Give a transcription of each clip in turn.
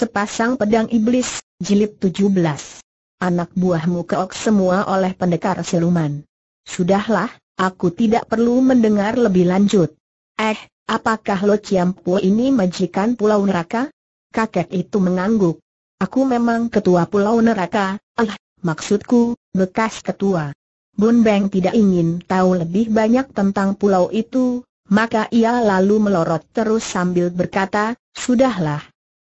Sepasang Pedang Iblis, Jilid 17. Anak buahmu keok semua oleh pendekar siluman. Sudahlah, aku tidak perlu mendengar lebih lanjut. Eh, apakah Lo Ciampu ini majikan Pulau Neraka? Kakek itu mengangguk. Aku memang ketua Pulau Neraka, ah, maksudku, bekas ketua. Bun Beng tidak ingin tahu lebih banyak tentang pulau itu, maka ia lalu melorot terus sambil berkata, Sudahlah,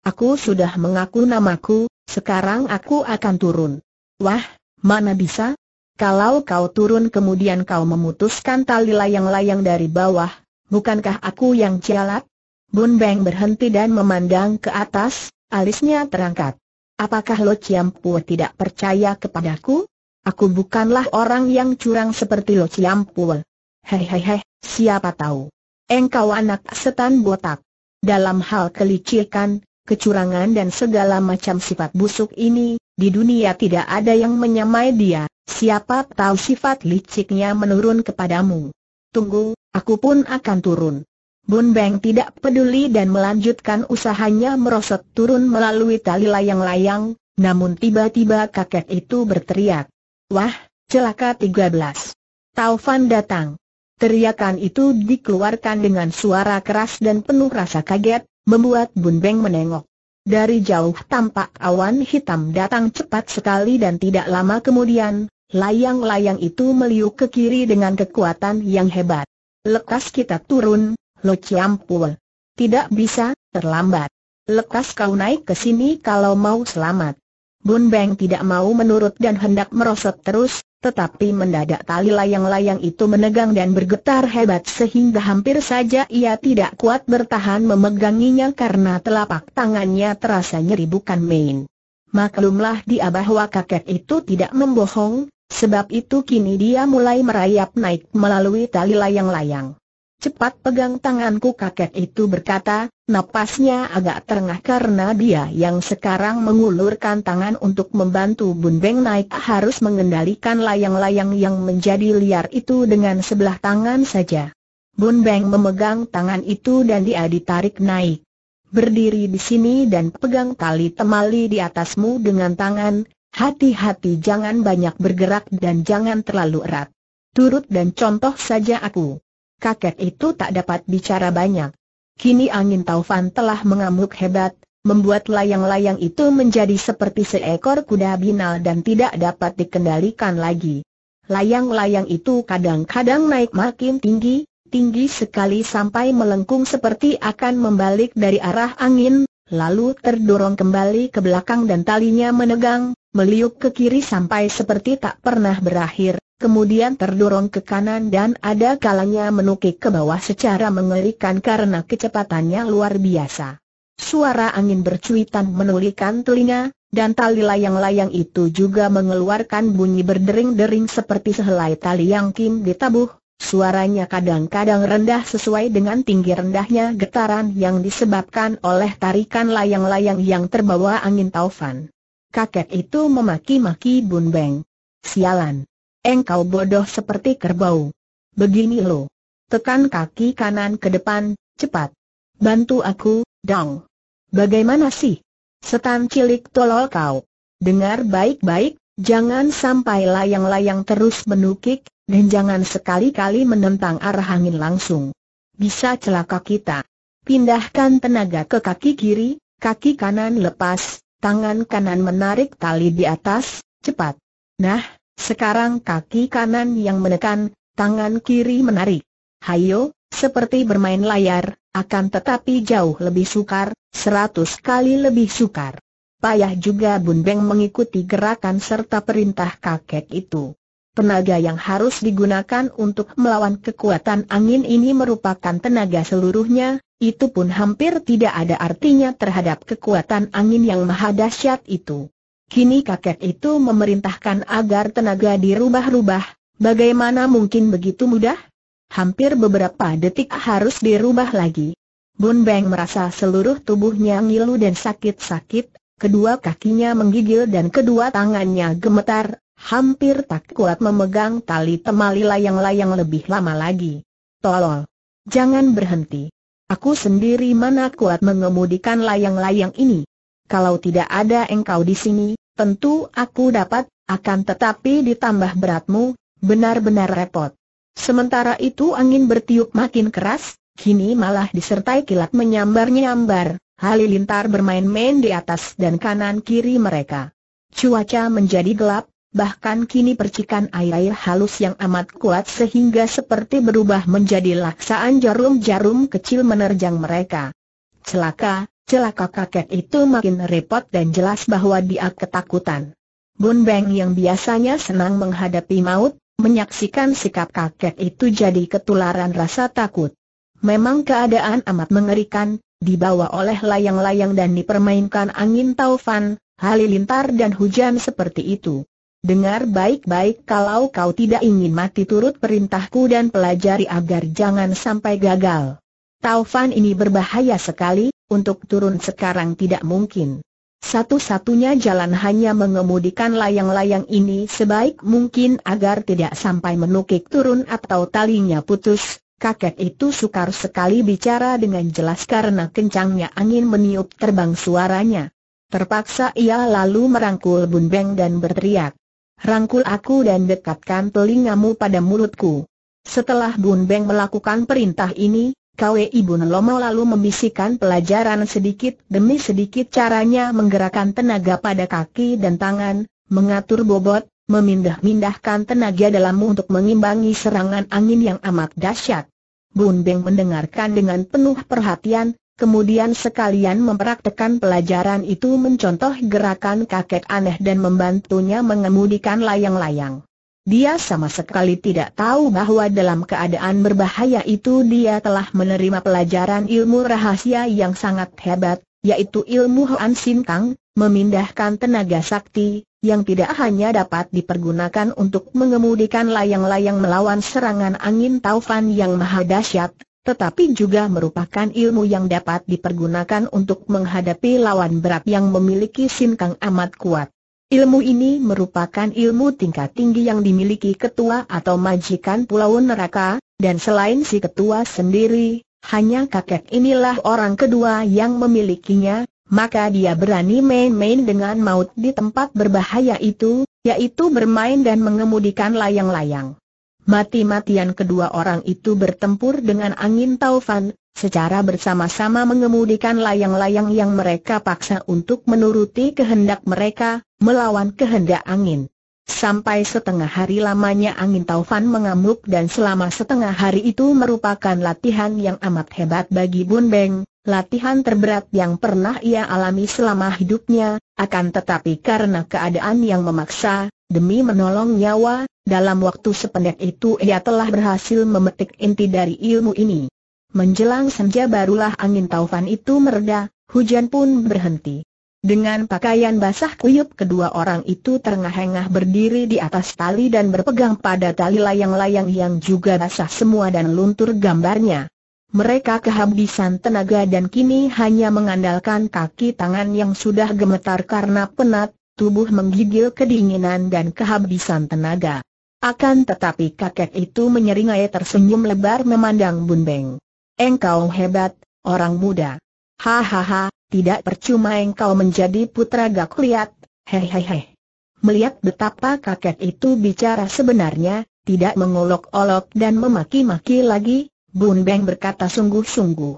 Aku sudah mengaku namaku, sekarang aku akan turun. Wah, mana bisa? Kalau kau turun kemudian kau memutuskan tali layang-layang dari bawah, bukankah aku yang cialat? Bun Beng berhenti dan memandang ke atas, alisnya terangkat. Apakah Lo Ciampu tidak percaya kepadaku? Aku bukanlah orang yang curang seperti Lo Ciampu. hei, siapa tahu. Engkau anak setan botak. Dalam hal kelicikan, kecurangan dan segala macam sifat busuk ini, di dunia tidak ada yang menyamai dia, siapa tahu sifat liciknya menurun kepadamu. Tunggu, aku pun akan turun. Bun Beng tidak peduli dan melanjutkan usahanya merosot turun melalui tali layang-layang, namun tiba-tiba kakek itu berteriak. Wah, celaka 13. Taufan datang. Teriakan itu dikeluarkan dengan suara keras dan penuh rasa kaget, membuat Bun Beng menengok. Dari jauh tampak awan hitam datang cepat sekali dan tidak lama kemudian, layang-layang itu meliuk ke kiri dengan kekuatan yang hebat. Lekas kita turun, Lo Ciampul. Tidak bisa, terlambat. Lekas kau naik ke sini kalau mau selamat. Bun Beng tidak mau menurut dan hendak merosot terus, tetapi mendadak tali layang-layang itu menegang dan bergetar hebat sehingga hampir saja ia tidak kuat bertahan memeganginya karena telapak tangannya terasa nyeri bukan main. Maklumlah dia bahwa kakek itu tidak membohong, sebab itu kini dia mulai merayap naik melalui tali layang-layang. Cepat pegang tanganku kakek itu berkata, napasnya agak terengah karena dia yang sekarang mengulurkan tangan untuk membantu Bun Beng naik harus mengendalikan layang-layang yang menjadi liar itu dengan sebelah tangan saja. Bun Beng memegang tangan itu dan dia ditarik naik. Berdiri di sini dan pegang tali temali di atasmu dengan tangan, hati-hati jangan banyak bergerak dan jangan terlalu erat. Turut dan contoh saja aku kakek itu tak dapat bicara banyak. Kini angin taufan telah mengamuk hebat, membuat layang-layang itu menjadi seperti seekor kuda binal dan tidak dapat dikendalikan lagi. Layang-layang itu kadang-kadang naik makin tinggi, tinggi sekali sampai melengkung seperti akan membalik dari arah angin, lalu terdorong kembali ke belakang dan talinya menegang, meliuk ke kiri sampai seperti tak pernah berakhir kemudian terdorong ke kanan dan ada kalanya menukik ke bawah secara mengerikan karena kecepatannya luar biasa. Suara angin bercuitan menulikan telinga, dan tali layang-layang itu juga mengeluarkan bunyi berdering-dering seperti sehelai tali yang kim ditabuh, suaranya kadang-kadang rendah sesuai dengan tinggi rendahnya getaran yang disebabkan oleh tarikan layang-layang yang terbawa angin taufan. Kakek itu memaki-maki Bun Beng. Sialan. Engkau bodoh seperti kerbau. Begini lo. Tekan kaki kanan ke depan, cepat. Bantu aku, dong. Bagaimana sih? Setan cilik tolol kau. Dengar baik-baik, jangan sampai layang-layang terus menukik, dan jangan sekali-kali menentang arah angin langsung. Bisa celaka kita. Pindahkan tenaga ke kaki kiri, kaki kanan lepas, tangan kanan menarik tali di atas, cepat. Nah, sekarang kaki kanan yang menekan, tangan kiri menarik. Hayo, seperti bermain layar, akan tetapi jauh lebih sukar, seratus kali lebih sukar. Payah juga Bun Beng mengikuti gerakan serta perintah kakek itu. Tenaga yang harus digunakan untuk melawan kekuatan angin ini merupakan tenaga seluruhnya, itu pun hampir tidak ada artinya terhadap kekuatan angin yang maha dahsyat itu. Kini kakek itu memerintahkan agar tenaga dirubah-rubah, bagaimana mungkin begitu mudah? Hampir beberapa detik harus dirubah lagi. Bun Beng merasa seluruh tubuhnya ngilu dan sakit-sakit, kedua kakinya menggigil dan kedua tangannya gemetar, hampir tak kuat memegang tali temali layang-layang lebih lama lagi. Tolol! Jangan berhenti. Aku sendiri mana kuat mengemudikan layang-layang ini kalau tidak ada engkau di sini, tentu aku dapat, akan tetapi ditambah beratmu, benar-benar repot. Sementara itu angin bertiup makin keras, kini malah disertai kilat menyambar-nyambar, halilintar bermain-main di atas dan kanan-kiri mereka. Cuaca menjadi gelap, bahkan kini percikan air-air halus yang amat kuat sehingga seperti berubah menjadi laksaan jarum-jarum kecil menerjang mereka. Celaka, Celaka kakek itu makin repot dan jelas bahwa dia ketakutan. Bun Beng yang biasanya senang menghadapi maut, menyaksikan sikap kakek itu jadi ketularan rasa takut. Memang keadaan amat mengerikan, dibawa oleh layang-layang dan dipermainkan angin taufan, halilintar dan hujan seperti itu. Dengar baik-baik kalau kau tidak ingin mati turut perintahku dan pelajari agar jangan sampai gagal. Taufan ini berbahaya sekali, untuk turun sekarang tidak mungkin. Satu-satunya jalan hanya mengemudikan layang-layang ini sebaik mungkin agar tidak sampai menukik turun atau talinya putus. Kakek itu sukar sekali bicara dengan jelas karena kencangnya angin meniup terbang suaranya. Terpaksa ia lalu merangkul Bunbeng dan berteriak. Rangkul aku dan dekatkan telingamu pada mulutku. Setelah Bun Beng melakukan perintah ini, Kwe Ibu Nelomo lalu membisikkan pelajaran sedikit demi sedikit caranya menggerakkan tenaga pada kaki dan tangan, mengatur bobot, memindah-mindahkan tenaga dalammu untuk mengimbangi serangan angin yang amat dahsyat. Bun Beng mendengarkan dengan penuh perhatian, kemudian sekalian mempraktekan pelajaran itu mencontoh gerakan kakek aneh dan membantunya mengemudikan layang-layang. Dia sama sekali tidak tahu bahwa dalam keadaan berbahaya itu dia telah menerima pelajaran ilmu rahasia yang sangat hebat, yaitu ilmu Hoan Sin Kang, memindahkan tenaga sakti, yang tidak hanya dapat dipergunakan untuk mengemudikan layang-layang melawan serangan angin taufan yang maha dahsyat, tetapi juga merupakan ilmu yang dapat dipergunakan untuk menghadapi lawan berat yang memiliki sinkang amat kuat. Ilmu ini merupakan ilmu tingkat tinggi yang dimiliki ketua atau majikan pulau neraka, dan selain si ketua sendiri, hanya kakek inilah orang kedua yang memilikinya, maka dia berani main-main dengan maut di tempat berbahaya itu, yaitu bermain dan mengemudikan layang-layang. Mati-matian kedua orang itu bertempur dengan angin taufan, secara bersama-sama mengemudikan layang-layang yang mereka paksa untuk menuruti kehendak mereka, melawan kehendak angin. Sampai setengah hari lamanya angin taufan mengamuk dan selama setengah hari itu merupakan latihan yang amat hebat bagi Bun Beng, latihan terberat yang pernah ia alami selama hidupnya, akan tetapi karena keadaan yang memaksa, demi menolong nyawa, dalam waktu sependek itu ia telah berhasil memetik inti dari ilmu ini. Menjelang senja barulah angin taufan itu mereda, hujan pun berhenti. Dengan pakaian basah kuyup kedua orang itu terengah-engah berdiri di atas tali dan berpegang pada tali layang-layang yang juga basah semua dan luntur gambarnya. Mereka kehabisan tenaga dan kini hanya mengandalkan kaki tangan yang sudah gemetar karena penat, tubuh menggigil kedinginan dan kehabisan tenaga. Akan tetapi kakek itu menyeringai tersenyum lebar memandang Bun Beng. Engkau hebat, orang muda. Hahaha, tidak percuma engkau menjadi putra gak hei hehehe. Melihat betapa kakek itu bicara sebenarnya, tidak mengolok-olok dan memaki-maki lagi, Bun Beng berkata sungguh-sungguh.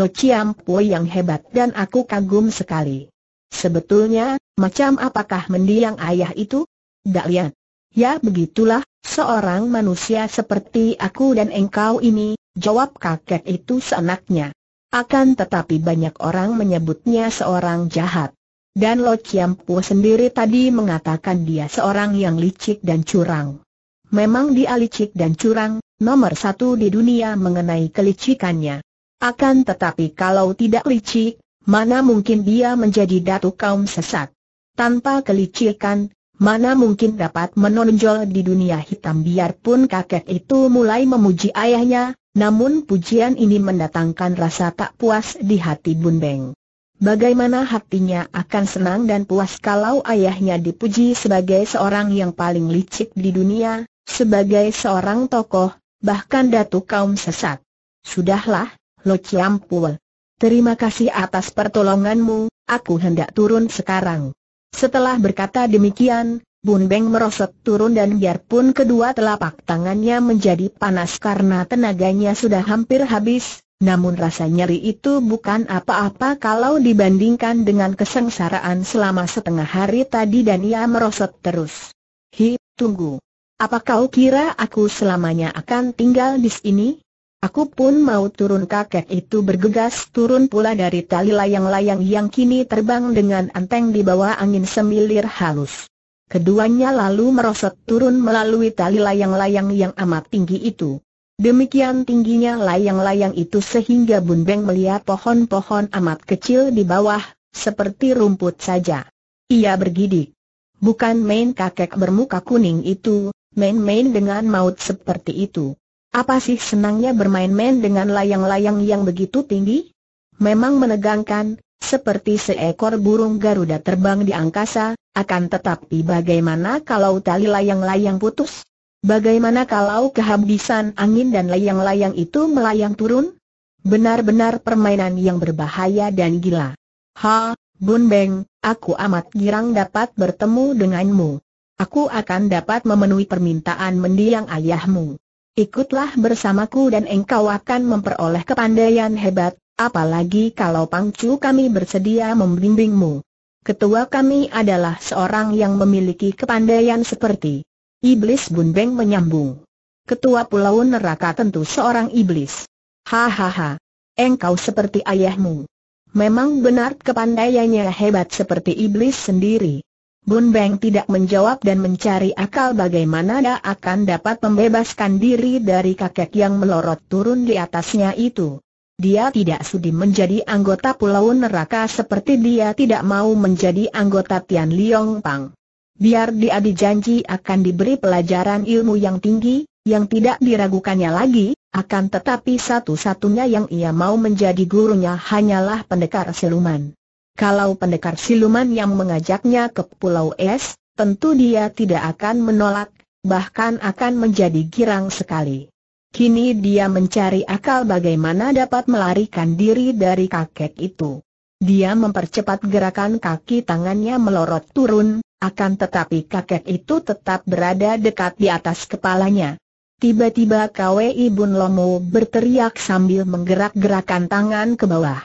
Lo Chiam Pui yang hebat dan aku kagum sekali. Sebetulnya, macam apakah mendiang ayah itu? Gak lihat. Ya begitulah, seorang manusia seperti aku dan engkau ini, Jawab kakek itu seenaknya. Akan tetapi banyak orang menyebutnya seorang jahat. Dan Lo Chiampu sendiri tadi mengatakan dia seorang yang licik dan curang. Memang dia licik dan curang, nomor satu di dunia mengenai kelicikannya. Akan tetapi kalau tidak licik, mana mungkin dia menjadi datu kaum sesat. Tanpa kelicikan, mana mungkin dapat menonjol di dunia hitam biarpun kakek itu mulai memuji ayahnya, namun pujian ini mendatangkan rasa tak puas di hati Bun Beng. Bagaimana hatinya akan senang dan puas kalau ayahnya dipuji sebagai seorang yang paling licik di dunia, sebagai seorang tokoh, bahkan datu kaum sesat. Sudahlah, Lo Chiampul. Terima kasih atas pertolonganmu, aku hendak turun sekarang. Setelah berkata demikian, Bun Beng merosot turun dan biarpun kedua telapak tangannya menjadi panas karena tenaganya sudah hampir habis, namun rasa nyeri itu bukan apa-apa kalau dibandingkan dengan kesengsaraan selama setengah hari tadi dan ia merosot terus. Hi, tunggu. Apa kau kira aku selamanya akan tinggal di sini? Aku pun mau turun kakek itu bergegas turun pula dari tali layang-layang yang kini terbang dengan anteng di bawah angin semilir halus. Keduanya lalu merosot turun melalui tali layang-layang yang amat tinggi itu. Demikian tingginya layang-layang itu sehingga Bun Beng melihat pohon-pohon amat kecil di bawah, seperti rumput saja. Ia bergidik. Bukan main kakek bermuka kuning itu, main-main dengan maut seperti itu. Apa sih senangnya bermain-main dengan layang-layang yang begitu tinggi? Memang menegangkan, seperti seekor burung Garuda terbang di angkasa, akan tetapi bagaimana kalau tali layang-layang putus? Bagaimana kalau kehabisan angin dan layang-layang itu melayang turun? Benar-benar permainan yang berbahaya dan gila. Ha, Bun Beng, aku amat girang dapat bertemu denganmu. Aku akan dapat memenuhi permintaan mendiang ayahmu. Ikutlah bersamaku dan engkau akan memperoleh kepandaian hebat, Apalagi kalau pangcu kami bersedia membimbingmu. Ketua kami adalah seorang yang memiliki kepandaian seperti Iblis Bunbeng menyambung. Ketua Pulau Neraka tentu seorang iblis. Hahaha. Engkau seperti ayahmu. Memang benar kepandaiannya hebat seperti iblis sendiri. Bun Beng tidak menjawab dan mencari akal bagaimana dia akan dapat membebaskan diri dari kakek yang melorot turun di atasnya itu dia tidak sudi menjadi anggota Pulau Neraka seperti dia tidak mau menjadi anggota Tian Liong Pang. Biar dia dijanji akan diberi pelajaran ilmu yang tinggi, yang tidak diragukannya lagi, akan tetapi satu-satunya yang ia mau menjadi gurunya hanyalah pendekar siluman. Kalau pendekar siluman yang mengajaknya ke Pulau Es, tentu dia tidak akan menolak, bahkan akan menjadi girang sekali. Kini dia mencari akal bagaimana dapat melarikan diri dari kakek itu. Dia mempercepat gerakan kaki tangannya melorot turun, akan tetapi kakek itu tetap berada dekat di atas kepalanya. Tiba-tiba kwe Bun Lomo berteriak sambil menggerak-gerakan tangan ke bawah.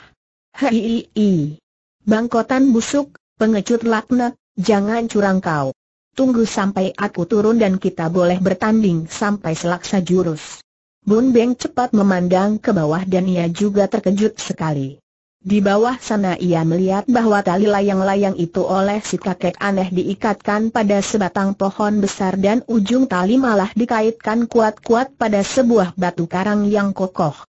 Hei, bangkotan busuk, pengecut laknat, jangan curang kau. Tunggu sampai aku turun dan kita boleh bertanding sampai selaksa jurus. Bun Beng cepat memandang ke bawah dan ia juga terkejut sekali. Di bawah sana ia melihat bahwa tali layang-layang itu oleh si kakek aneh diikatkan pada sebatang pohon besar dan ujung tali malah dikaitkan kuat-kuat pada sebuah batu karang yang kokoh.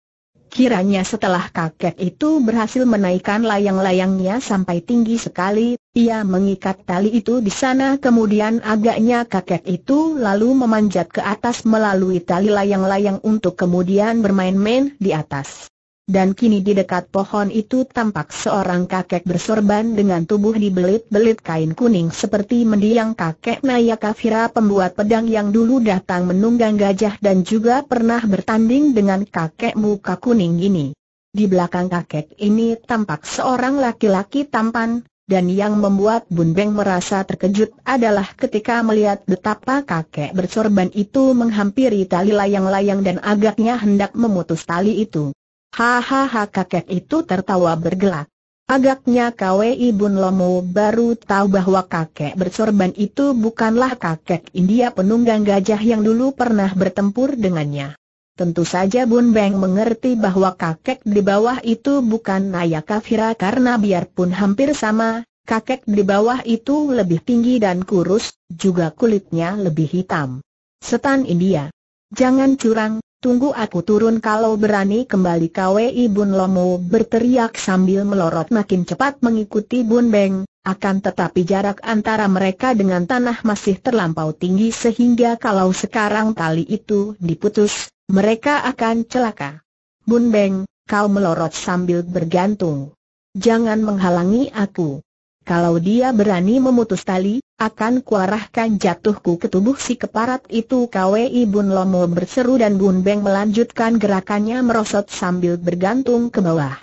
Kiranya setelah kakek itu berhasil menaikkan layang-layangnya sampai tinggi sekali, ia mengikat tali itu di sana kemudian agaknya kakek itu lalu memanjat ke atas melalui tali layang-layang untuk kemudian bermain-main di atas dan kini di dekat pohon itu tampak seorang kakek bersorban dengan tubuh dibelit-belit kain kuning seperti mendiang kakek Naya Kafira pembuat pedang yang dulu datang menunggang gajah dan juga pernah bertanding dengan kakek muka kuning ini. Di belakang kakek ini tampak seorang laki-laki tampan, dan yang membuat Bun Beng merasa terkejut adalah ketika melihat betapa kakek bersorban itu menghampiri tali layang-layang dan agaknya hendak memutus tali itu. Hahaha kakek itu tertawa bergelak. Agaknya KWI Bun Lomo baru tahu bahwa kakek bersorban itu bukanlah kakek India penunggang gajah yang dulu pernah bertempur dengannya. Tentu saja Bun Beng mengerti bahwa kakek di bawah itu bukan Naya Kafira karena biarpun hampir sama, kakek di bawah itu lebih tinggi dan kurus, juga kulitnya lebih hitam. Setan India. Jangan curang, Tunggu aku turun kalau berani kembali KWI Bun Lomo berteriak sambil melorot makin cepat mengikuti Bun Beng, akan tetapi jarak antara mereka dengan tanah masih terlampau tinggi sehingga kalau sekarang tali itu diputus, mereka akan celaka. Bun Beng, kau melorot sambil bergantung. Jangan menghalangi aku. Kalau dia berani memutus tali, akan kuarahkan jatuhku ke tubuh si keparat itu Kwe ibun Lomo berseru dan Bun Beng melanjutkan gerakannya merosot sambil bergantung ke bawah.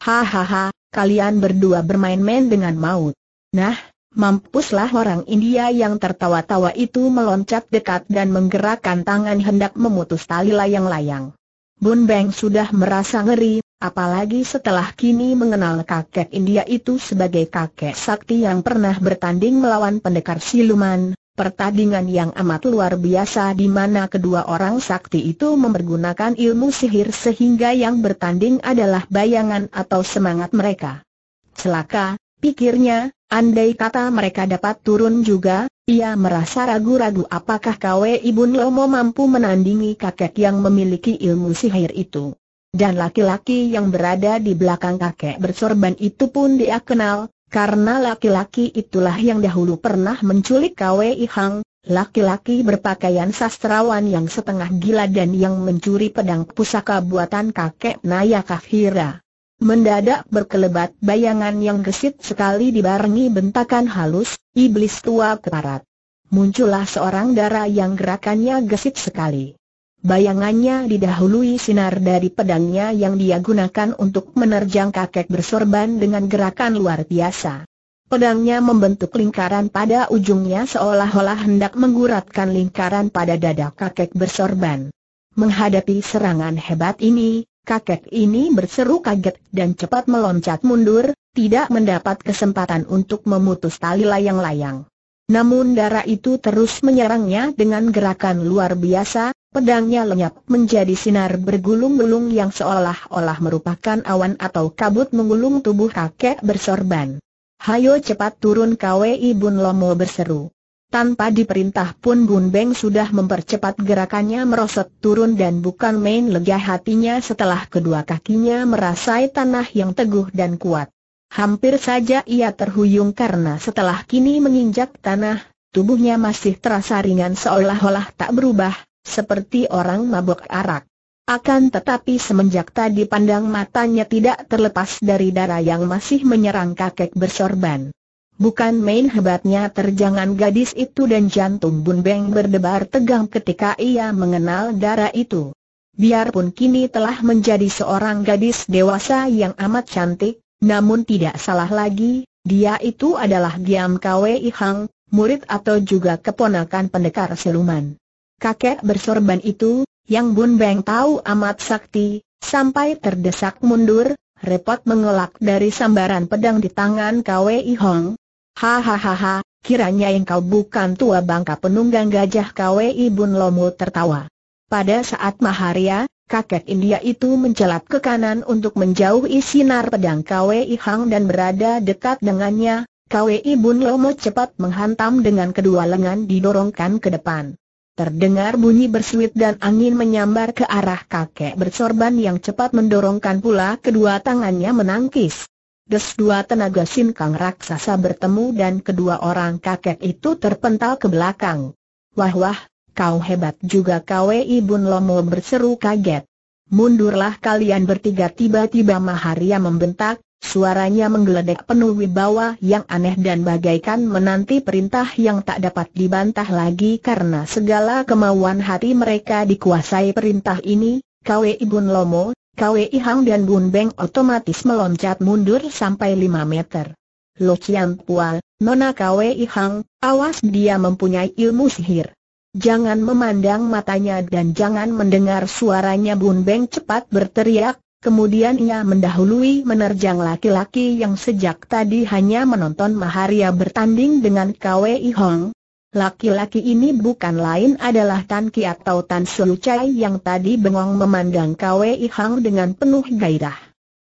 Hahaha, kalian berdua bermain-main dengan maut. Nah, mampuslah orang India yang tertawa-tawa itu meloncat dekat dan menggerakkan tangan hendak memutus tali layang-layang. Bun Beng sudah merasa ngeri, apalagi setelah kini mengenal kakek India itu sebagai kakek sakti yang pernah bertanding melawan pendekar siluman, pertandingan yang amat luar biasa di mana kedua orang sakti itu mempergunakan ilmu sihir sehingga yang bertanding adalah bayangan atau semangat mereka. Celaka, pikirnya, Andai kata mereka dapat turun juga, ia merasa ragu-ragu apakah Kwe Ibun Lomo mampu menandingi kakek yang memiliki ilmu sihir itu. Dan laki-laki yang berada di belakang kakek bersorban itu pun dia kenal, karena laki-laki itulah yang dahulu pernah menculik Kwe Ihang, laki-laki berpakaian sastrawan yang setengah gila dan yang mencuri pedang pusaka buatan kakek Naya Kahira. Mendadak berkelebat bayangan yang gesit sekali dibarengi bentakan halus, iblis tua keparat. Muncullah seorang dara yang gerakannya gesit sekali. Bayangannya didahului sinar dari pedangnya yang dia gunakan untuk menerjang kakek bersorban dengan gerakan luar biasa. Pedangnya membentuk lingkaran pada ujungnya seolah-olah hendak mengguratkan lingkaran pada dada kakek bersorban. Menghadapi serangan hebat ini, kakek ini berseru kaget dan cepat meloncat mundur, tidak mendapat kesempatan untuk memutus tali layang-layang. Namun darah itu terus menyerangnya dengan gerakan luar biasa, pedangnya lenyap menjadi sinar bergulung-gulung yang seolah-olah merupakan awan atau kabut menggulung tubuh kakek bersorban. Hayo cepat turun KWI Bun Lomo berseru. Tanpa diperintah pun Bun Beng sudah mempercepat gerakannya merosot turun dan bukan main lega hatinya setelah kedua kakinya merasai tanah yang teguh dan kuat. Hampir saja ia terhuyung karena setelah kini menginjak tanah, tubuhnya masih terasa ringan seolah-olah tak berubah, seperti orang mabuk arak. Akan tetapi semenjak tadi pandang matanya tidak terlepas dari darah yang masih menyerang kakek bersorban. Bukan main hebatnya terjangan gadis itu dan jantung Bun Beng berdebar tegang ketika ia mengenal darah itu. Biarpun kini telah menjadi seorang gadis dewasa yang amat cantik, namun tidak salah lagi, dia itu adalah Giam Kwei Hang, murid atau juga keponakan pendekar siluman. Kakek bersorban itu, yang Bun Beng tahu amat sakti, sampai terdesak mundur, repot mengelak dari sambaran pedang di tangan Kwei Hong, Hahaha, kiranya yang kau bukan tua bangka penunggang gajah KWI Bun Lomo tertawa. Pada saat Maharia, kakek India itu mencelat ke kanan untuk menjauhi sinar pedang KWI Hang dan berada dekat dengannya, KWI Bun Lomo cepat menghantam dengan kedua lengan didorongkan ke depan. Terdengar bunyi bersuit dan angin menyambar ke arah kakek bersorban yang cepat mendorongkan pula kedua tangannya menangkis. Des dua tenaga sinkang raksasa bertemu dan kedua orang kakek itu terpental ke belakang. Wah wah, kau hebat juga KWI eh, Bun Lomo berseru kaget. Mundurlah kalian bertiga tiba-tiba Maharia membentak, suaranya menggeledek penuh wibawa yang aneh dan bagaikan menanti perintah yang tak dapat dibantah lagi karena segala kemauan hati mereka dikuasai perintah ini, KWI Bun Lomo, KWI ihang dan Bun Beng otomatis meloncat mundur sampai 5 meter. Lo Pual, Nona KWI ihang, awas dia mempunyai ilmu sihir. Jangan memandang matanya dan jangan mendengar suaranya Bun Beng cepat berteriak, kemudian ia mendahului menerjang laki-laki yang sejak tadi hanya menonton Maharia bertanding dengan KWI ihang. Laki-laki ini bukan lain adalah Tan Ki atau Tan Su Chai yang tadi bengong memandang Kwei Hang dengan penuh gairah.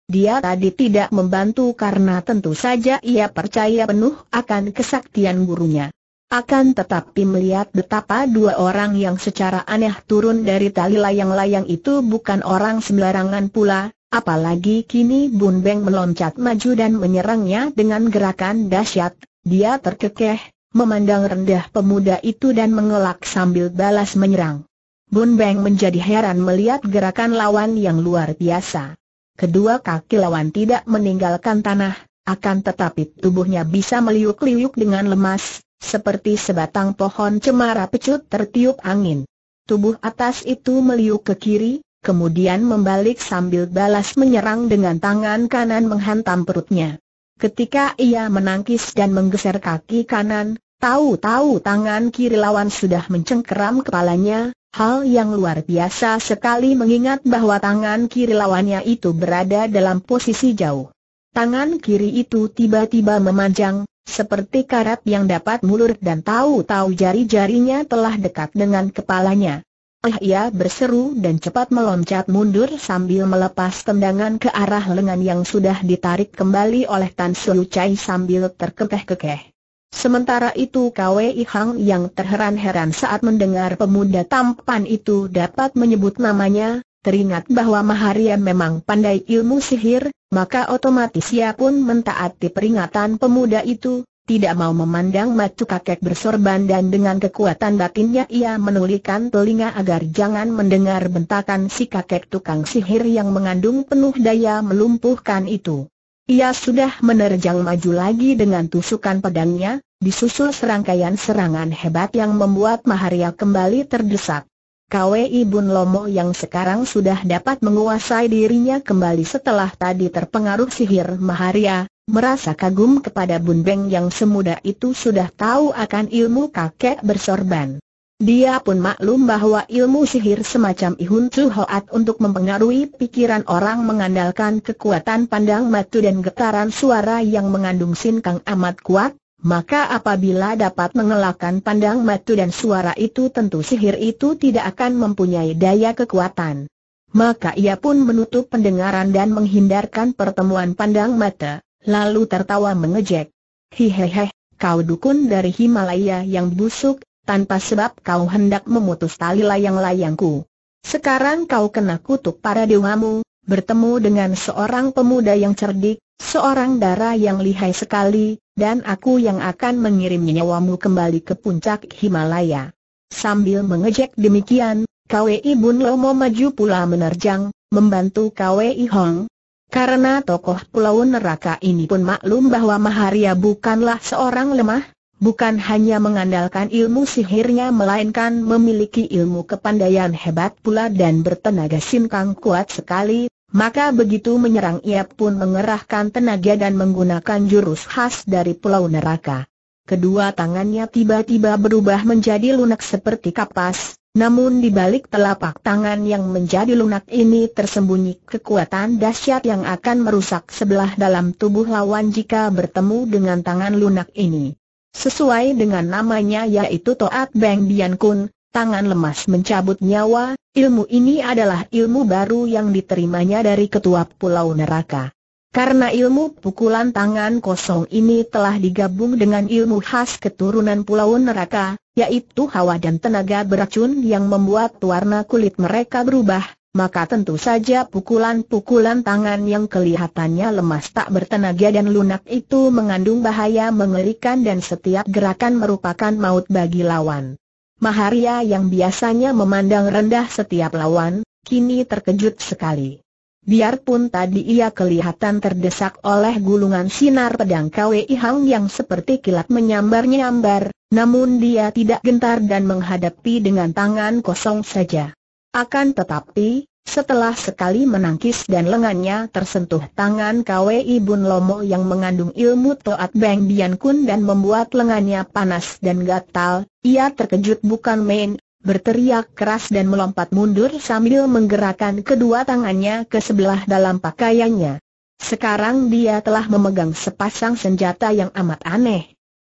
Dia tadi tidak membantu karena tentu saja ia percaya penuh akan kesaktian gurunya. Akan tetapi melihat betapa dua orang yang secara aneh turun dari tali layang-layang itu bukan orang sembarangan pula, apalagi kini Bun Beng meloncat maju dan menyerangnya dengan gerakan dahsyat, dia terkekeh, memandang rendah pemuda itu dan mengelak sambil balas menyerang. Bun Beng menjadi heran melihat gerakan lawan yang luar biasa. Kedua kaki lawan tidak meninggalkan tanah, akan tetapi tubuhnya bisa meliuk-liuk dengan lemas, seperti sebatang pohon cemara pecut tertiup angin. Tubuh atas itu meliuk ke kiri, kemudian membalik sambil balas menyerang dengan tangan kanan menghantam perutnya. Ketika ia menangkis dan menggeser kaki kanan, tahu-tahu tangan kiri lawan sudah mencengkeram kepalanya, hal yang luar biasa sekali mengingat bahwa tangan kiri lawannya itu berada dalam posisi jauh. Tangan kiri itu tiba-tiba memanjang, seperti karat yang dapat mulur dan tahu-tahu jari-jarinya telah dekat dengan kepalanya. Eh ia berseru dan cepat meloncat mundur sambil melepas tendangan ke arah lengan yang sudah ditarik kembali oleh Tan Su Chai sambil terkekeh-kekeh. Sementara itu Kwei Hang yang terheran-heran saat mendengar pemuda tampan itu dapat menyebut namanya, teringat bahwa Maharia memang pandai ilmu sihir, maka otomatis ia pun mentaati peringatan pemuda itu, tidak mau memandang matu kakek bersorban dan dengan kekuatan batinnya ia menulikan telinga agar jangan mendengar bentakan si kakek tukang sihir yang mengandung penuh daya melumpuhkan itu. Ia sudah menerjang maju lagi dengan tusukan pedangnya, disusul serangkaian serangan hebat yang membuat Maharia kembali terdesak. KWI Bun Lomo yang sekarang sudah dapat menguasai dirinya kembali setelah tadi terpengaruh sihir Maharia, merasa kagum kepada Bun Beng yang semudah itu sudah tahu akan ilmu kakek bersorban. Dia pun maklum bahwa ilmu sihir semacam Ihun Chu untuk mempengaruhi pikiran orang mengandalkan kekuatan pandang mata dan getaran suara yang mengandung sinkang amat kuat, maka apabila dapat mengelakkan pandang mata dan suara itu tentu sihir itu tidak akan mempunyai daya kekuatan. Maka ia pun menutup pendengaran dan menghindarkan pertemuan pandang mata. Lalu tertawa mengejek. hehehe, kau dukun dari Himalaya yang busuk, tanpa sebab kau hendak memutus tali layang-layangku. Sekarang kau kena kutuk para dewamu, bertemu dengan seorang pemuda yang cerdik, seorang dara yang lihai sekali, dan aku yang akan mengirim nyawamu kembali ke puncak Himalaya. Sambil mengejek demikian, Kwei Bun Lomo maju pula menerjang, membantu Kwei Hong, karena tokoh pulau neraka ini pun maklum bahwa Maharia bukanlah seorang lemah, bukan hanya mengandalkan ilmu sihirnya melainkan memiliki ilmu kepandaian hebat pula dan bertenaga sinkang kuat sekali, maka begitu menyerang ia pun mengerahkan tenaga dan menggunakan jurus khas dari pulau neraka. Kedua tangannya tiba-tiba berubah menjadi lunak seperti kapas, namun di balik telapak tangan yang menjadi lunak ini tersembunyi kekuatan dahsyat yang akan merusak sebelah dalam tubuh lawan jika bertemu dengan tangan lunak ini. Sesuai dengan namanya yaitu Toat Beng Bian Kun, tangan lemas mencabut nyawa, ilmu ini adalah ilmu baru yang diterimanya dari ketua pulau neraka. Karena ilmu pukulan tangan kosong ini telah digabung dengan ilmu khas keturunan Pulau Neraka, yaitu hawa dan tenaga beracun yang membuat warna kulit mereka berubah, maka tentu saja pukulan-pukulan tangan yang kelihatannya lemas tak bertenaga dan lunak itu mengandung bahaya mengerikan dan setiap gerakan merupakan maut bagi lawan. Maharia yang biasanya memandang rendah setiap lawan, kini terkejut sekali. Biarpun tadi ia kelihatan terdesak oleh gulungan sinar pedang Kwei Hang yang seperti kilat menyambar-nyambar, namun dia tidak gentar dan menghadapi dengan tangan kosong saja. Akan tetapi, setelah sekali menangkis dan lengannya tersentuh tangan Kwei Bun Lomo yang mengandung ilmu Toat Beng Bian Kun dan membuat lengannya panas dan gatal, ia terkejut bukan main, berteriak keras dan melompat mundur sambil menggerakkan kedua tangannya ke sebelah dalam pakaiannya. Sekarang dia telah memegang sepasang senjata yang amat aneh.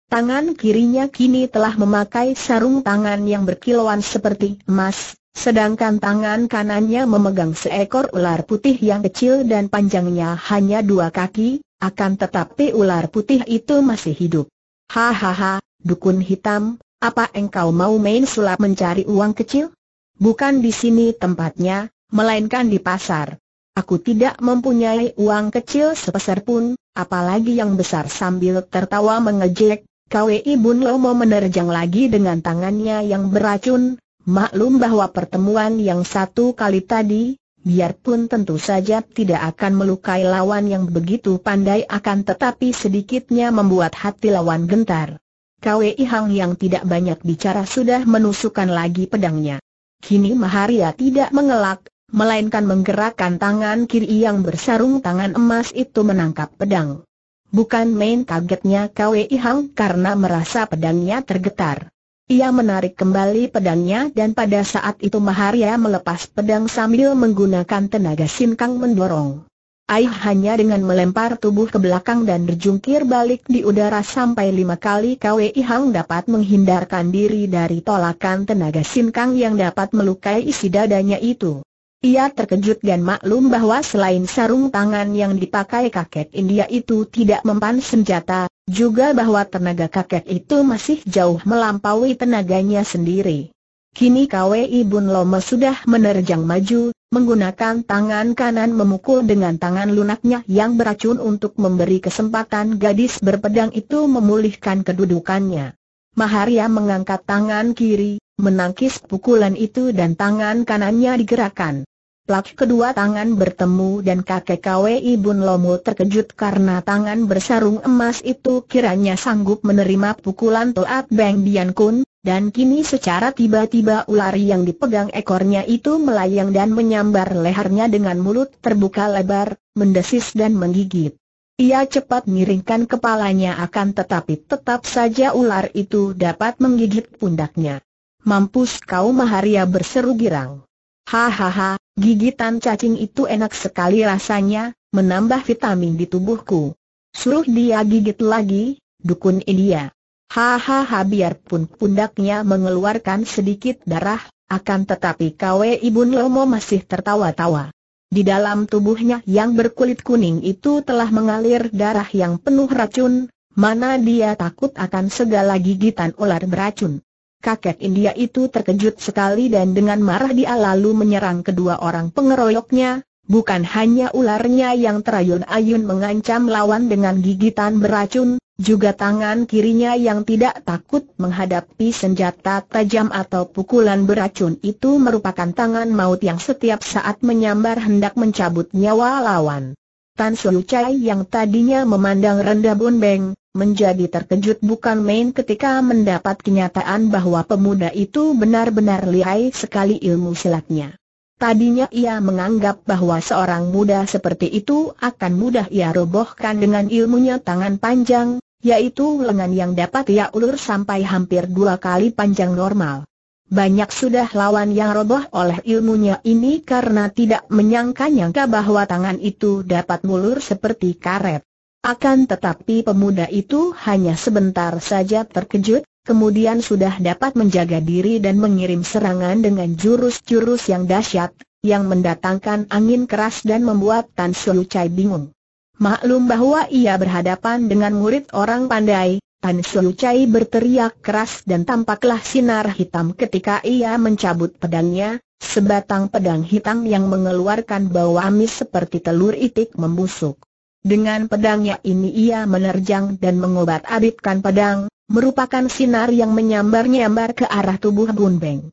Tangan kirinya kini telah memakai sarung tangan yang berkilauan seperti emas, sedangkan tangan kanannya memegang seekor ular putih yang kecil dan panjangnya hanya dua kaki, akan tetapi ular putih itu masih hidup. Hahaha, dukun hitam, apa engkau mau main sulap mencari uang kecil? Bukan di sini tempatnya, melainkan di pasar. Aku tidak mempunyai uang kecil sepeser pun, apalagi yang besar sambil tertawa mengejek. KWI Bun Lo mau menerjang lagi dengan tangannya yang beracun, maklum bahwa pertemuan yang satu kali tadi, biarpun tentu saja tidak akan melukai lawan yang begitu pandai akan tetapi sedikitnya membuat hati lawan gentar. Kwei Hang yang tidak banyak bicara sudah menusukkan lagi pedangnya. Kini Maharia tidak mengelak, melainkan menggerakkan tangan kiri yang bersarung tangan emas itu menangkap pedang. Bukan main kagetnya Kwei Hang karena merasa pedangnya tergetar. Ia menarik kembali pedangnya dan pada saat itu Maharia melepas pedang sambil menggunakan tenaga sinkang mendorong. Ai hanya dengan melempar tubuh ke belakang dan berjungkir balik di udara sampai lima kali Kwei Hang dapat menghindarkan diri dari tolakan tenaga sinkang yang dapat melukai isi dadanya itu. Ia terkejut dan maklum bahwa selain sarung tangan yang dipakai kakek India itu tidak mempan senjata, juga bahwa tenaga kakek itu masih jauh melampaui tenaganya sendiri. Kini Kwei Bun Loma sudah menerjang maju, menggunakan tangan kanan memukul dengan tangan lunaknya yang beracun untuk memberi kesempatan gadis berpedang itu memulihkan kedudukannya. Maharia mengangkat tangan kiri, menangkis pukulan itu dan tangan kanannya digerakkan. Plak kedua tangan bertemu dan kakek KWI Bun Lomo terkejut karena tangan bersarung emas itu kiranya sanggup menerima pukulan Toat Beng Dian Kun, dan kini secara tiba-tiba ular yang dipegang ekornya itu melayang dan menyambar lehernya dengan mulut terbuka lebar, mendesis dan menggigit. Ia cepat miringkan kepalanya akan tetapi tetap saja ular itu dapat menggigit pundaknya. Mampus kau Maharia berseru girang. Hahaha, gigitan cacing itu enak sekali rasanya, menambah vitamin di tubuhku. Suruh dia gigit lagi, dukun India. Hahaha biarpun pundaknya mengeluarkan sedikit darah, akan tetapi Kwe Ibun Lomo masih tertawa-tawa. Di dalam tubuhnya yang berkulit kuning itu telah mengalir darah yang penuh racun, mana dia takut akan segala gigitan ular beracun. Kakek India itu terkejut sekali dan dengan marah dia lalu menyerang kedua orang pengeroyoknya, Bukan hanya ularnya yang terayun-ayun mengancam lawan dengan gigitan beracun, juga tangan kirinya yang tidak takut menghadapi senjata tajam atau pukulan beracun itu merupakan tangan maut yang setiap saat menyambar hendak mencabut nyawa lawan. Tan Su Chai yang tadinya memandang rendah Bun Beng, menjadi terkejut bukan main ketika mendapat kenyataan bahwa pemuda itu benar-benar lihai sekali ilmu silatnya. Tadinya ia menganggap bahwa seorang muda seperti itu akan mudah ia robohkan dengan ilmunya tangan panjang, yaitu lengan yang dapat ia ulur sampai hampir dua kali panjang normal. Banyak sudah lawan yang roboh oleh ilmunya ini karena tidak menyangka-nyangka bahwa tangan itu dapat mulur seperti karet. Akan tetapi pemuda itu hanya sebentar saja terkejut, kemudian sudah dapat menjaga diri dan mengirim serangan dengan jurus-jurus yang dahsyat, yang mendatangkan angin keras dan membuat Tan Shui Chai bingung. Maklum bahwa ia berhadapan dengan murid orang pandai, Tan Shui Chai berteriak keras dan tampaklah sinar hitam ketika ia mencabut pedangnya, sebatang pedang hitam yang mengeluarkan bau amis seperti telur itik membusuk. Dengan pedangnya ini ia menerjang dan mengobat-abitkan pedang, merupakan sinar yang menyambar-nyambar ke arah tubuh Bun Beng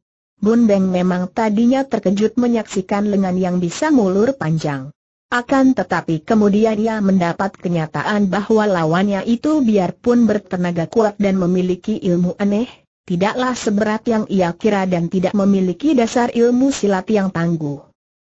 memang tadinya terkejut menyaksikan lengan yang bisa ngulur panjang. Akan tetapi kemudian ia mendapat kenyataan bahwa lawannya itu biarpun bertenaga kuat dan memiliki ilmu aneh, tidaklah seberat yang ia kira dan tidak memiliki dasar ilmu silat yang tangguh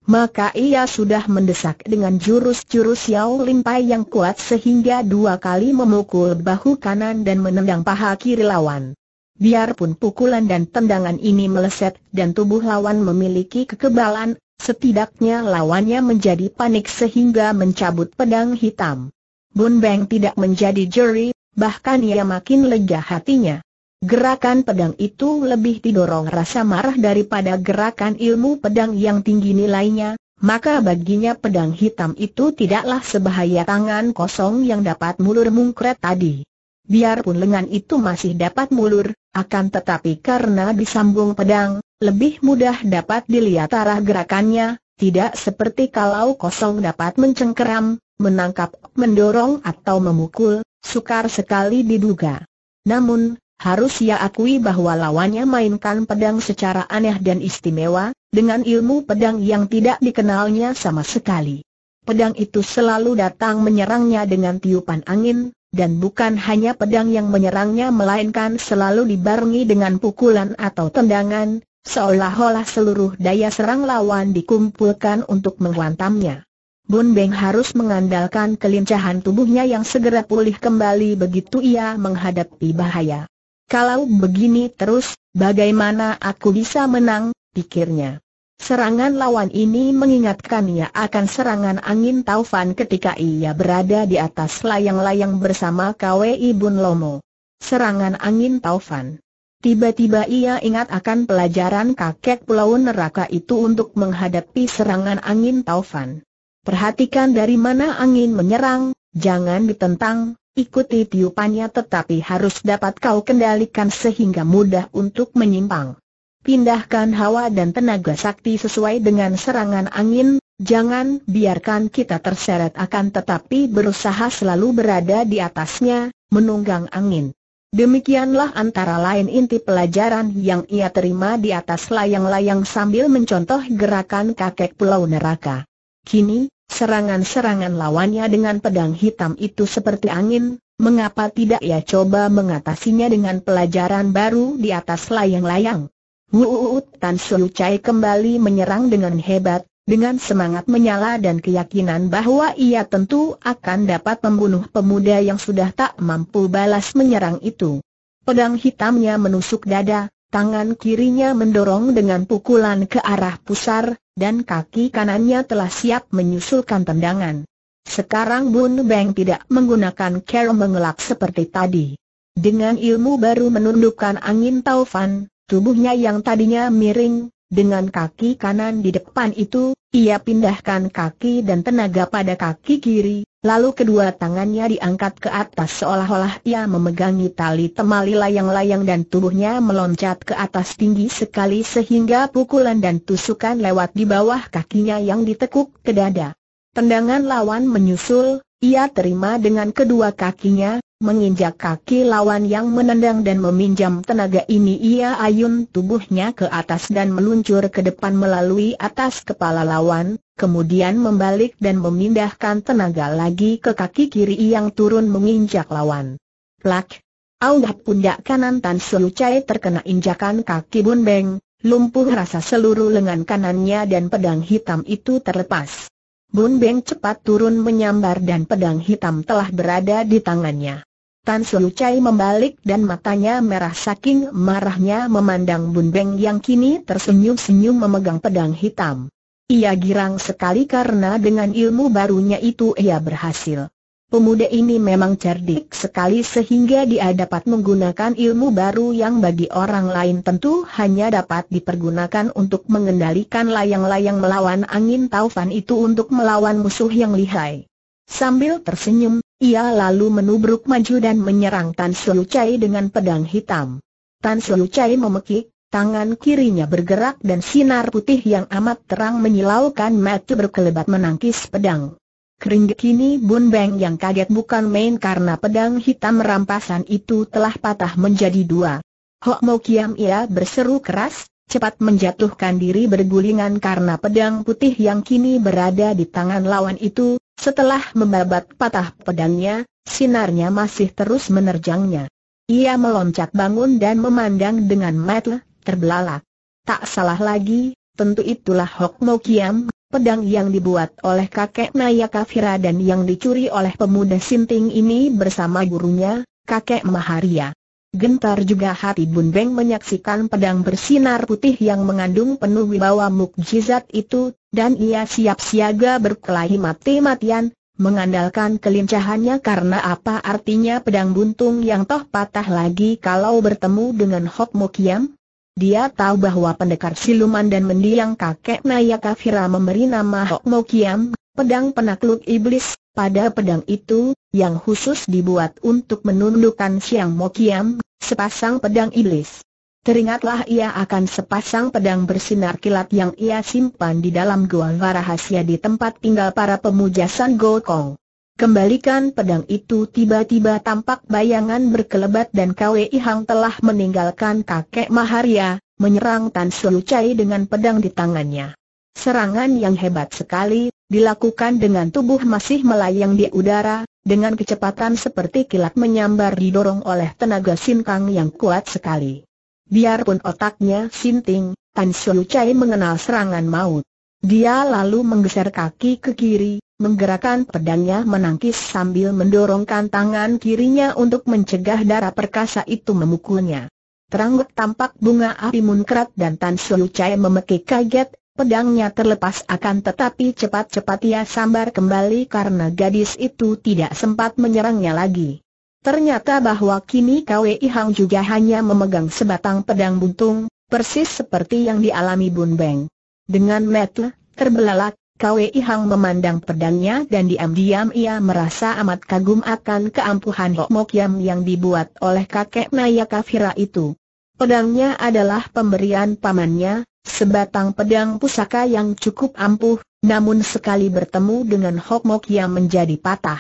maka ia sudah mendesak dengan jurus-jurus Yao Limpai yang kuat sehingga dua kali memukul bahu kanan dan menendang paha kiri lawan. Biarpun pukulan dan tendangan ini meleset dan tubuh lawan memiliki kekebalan, setidaknya lawannya menjadi panik sehingga mencabut pedang hitam. Bun Beng tidak menjadi juri, bahkan ia makin lega hatinya. Gerakan pedang itu lebih didorong rasa marah daripada gerakan ilmu pedang yang tinggi nilainya, maka baginya pedang hitam itu tidaklah sebahaya tangan kosong yang dapat mulur mungkret tadi. Biarpun lengan itu masih dapat mulur, akan tetapi karena disambung pedang, lebih mudah dapat dilihat arah gerakannya, tidak seperti kalau kosong dapat mencengkeram, menangkap, mendorong atau memukul, sukar sekali diduga. Namun, harus ia akui bahwa lawannya mainkan pedang secara aneh dan istimewa, dengan ilmu pedang yang tidak dikenalnya sama sekali. Pedang itu selalu datang menyerangnya dengan tiupan angin, dan bukan hanya pedang yang menyerangnya melainkan selalu dibarengi dengan pukulan atau tendangan, seolah-olah seluruh daya serang lawan dikumpulkan untuk menghantamnya. Bun Beng harus mengandalkan kelincahan tubuhnya yang segera pulih kembali begitu ia menghadapi bahaya. Kalau begini terus, bagaimana aku bisa menang, pikirnya. Serangan lawan ini mengingatkan ia akan serangan angin taufan ketika ia berada di atas layang-layang bersama KWI Bun Lomo. Serangan angin taufan. Tiba-tiba ia ingat akan pelajaran kakek pulau neraka itu untuk menghadapi serangan angin taufan. Perhatikan dari mana angin menyerang, jangan ditentang, Ikuti tiupannya tetapi harus dapat kau kendalikan sehingga mudah untuk menyimpang. Pindahkan hawa dan tenaga sakti sesuai dengan serangan angin, jangan biarkan kita terseret akan tetapi berusaha selalu berada di atasnya, menunggang angin. Demikianlah antara lain inti pelajaran yang ia terima di atas layang-layang sambil mencontoh gerakan kakek pulau neraka. Kini, Serangan-serangan lawannya dengan pedang hitam itu seperti angin, mengapa tidak ia coba mengatasinya dengan pelajaran baru di atas layang-layang? Wuut Tan Su Chai kembali menyerang dengan hebat, dengan semangat menyala dan keyakinan bahwa ia tentu akan dapat membunuh pemuda yang sudah tak mampu balas menyerang itu. Pedang hitamnya menusuk dada, Tangan kirinya mendorong dengan pukulan ke arah pusar, dan kaki kanannya telah siap menyusulkan tendangan. Sekarang Bun Beng tidak menggunakan kerom mengelak seperti tadi. Dengan ilmu baru menundukkan angin taufan, tubuhnya yang tadinya miring, dengan kaki kanan di depan itu, ia pindahkan kaki dan tenaga pada kaki kiri, lalu kedua tangannya diangkat ke atas seolah-olah ia memegangi tali temali layang-layang dan tubuhnya meloncat ke atas tinggi sekali sehingga pukulan dan tusukan lewat di bawah kakinya yang ditekuk ke dada. Tendangan lawan menyusul, ia terima dengan kedua kakinya, Menginjak kaki lawan yang menendang dan meminjam tenaga ini ia ayun tubuhnya ke atas dan meluncur ke depan melalui atas kepala lawan, kemudian membalik dan memindahkan tenaga lagi ke kaki kiri yang turun menginjak lawan. Plak! Aunggah pundak kanan Tan Su Chai terkena injakan kaki Bun Beng, lumpuh rasa seluruh lengan kanannya dan pedang hitam itu terlepas. Bun Beng cepat turun menyambar dan pedang hitam telah berada di tangannya. Tan Su Chai membalik dan matanya merah saking marahnya memandang Bun Beng yang kini tersenyum-senyum memegang pedang hitam. Ia girang sekali karena dengan ilmu barunya itu ia berhasil. Pemuda ini memang cerdik sekali sehingga dia dapat menggunakan ilmu baru yang bagi orang lain tentu hanya dapat dipergunakan untuk mengendalikan layang-layang melawan angin taufan itu untuk melawan musuh yang lihai. Sambil tersenyum, ia lalu menubruk maju dan menyerang Tan Siu Chai dengan pedang hitam. Tan Siu Chai memekik, tangan kirinya bergerak dan sinar putih yang amat terang menyilaukan mata berkelebat menangkis pedang. Keringgit kini Bun Beng yang kaget bukan main karena pedang hitam rampasan itu telah patah menjadi dua. Hok Mo Kiam ia berseru keras, cepat menjatuhkan diri bergulingan karena pedang putih yang kini berada di tangan lawan itu, setelah membabat patah pedangnya, sinarnya masih terus menerjangnya. Ia meloncat bangun dan memandang dengan mata terbelalak. Tak salah lagi, tentu itulah Hok Mo Kiam, pedang yang dibuat oleh kakek Naya Kafira dan yang dicuri oleh pemuda Sinting ini bersama gurunya, kakek Maharia. Gentar juga hati Bun Beng menyaksikan pedang bersinar putih yang mengandung penuh wibawa mukjizat itu, dan ia siap siaga berkelahi mati-matian, mengandalkan kelincahannya karena apa artinya pedang buntung yang toh patah lagi kalau bertemu dengan Hok Mokiam? Dia tahu bahwa pendekar siluman dan mendiang kakek Nayaka Kafira memberi nama Hok Mokiam pedang penakluk iblis, pada pedang itu, yang khusus dibuat untuk menundukkan Siang Mokiam, sepasang pedang iblis. Teringatlah ia akan sepasang pedang bersinar kilat yang ia simpan di dalam gua rahasia di tempat tinggal para pemuja San Gokong. Kembalikan pedang itu tiba-tiba tampak bayangan berkelebat dan Kwei Hang telah meninggalkan kakek Maharia, menyerang Tan Sulucai dengan pedang di tangannya. Serangan yang hebat sekali, dilakukan dengan tubuh masih melayang di udara, dengan kecepatan seperti kilat menyambar didorong oleh tenaga Sinkang yang kuat sekali. Biarpun otaknya sinting, Tan Siu Chai mengenal serangan maut. Dia lalu menggeser kaki ke kiri, menggerakkan pedangnya menangkis sambil mendorongkan tangan kirinya untuk mencegah darah perkasa itu memukulnya. Terangguk tampak bunga api munkrat dan Tan Siu Chai memekik kaget, Pedangnya terlepas akan tetapi cepat-cepat ia sambar kembali karena gadis itu tidak sempat menyerangnya lagi. Ternyata bahwa kini Kwe Hang juga hanya memegang sebatang pedang buntung, persis seperti yang dialami Bun Beng. Dengan metel, terbelalak, Kwe Hang memandang pedangnya dan diam-diam ia merasa amat kagum akan keampuhan Hok Yam yang dibuat oleh kakek Naya Kafira itu. Pedangnya adalah pemberian pamannya, Sebatang pedang pusaka yang cukup ampuh, namun sekali bertemu dengan Hokmok yang menjadi patah.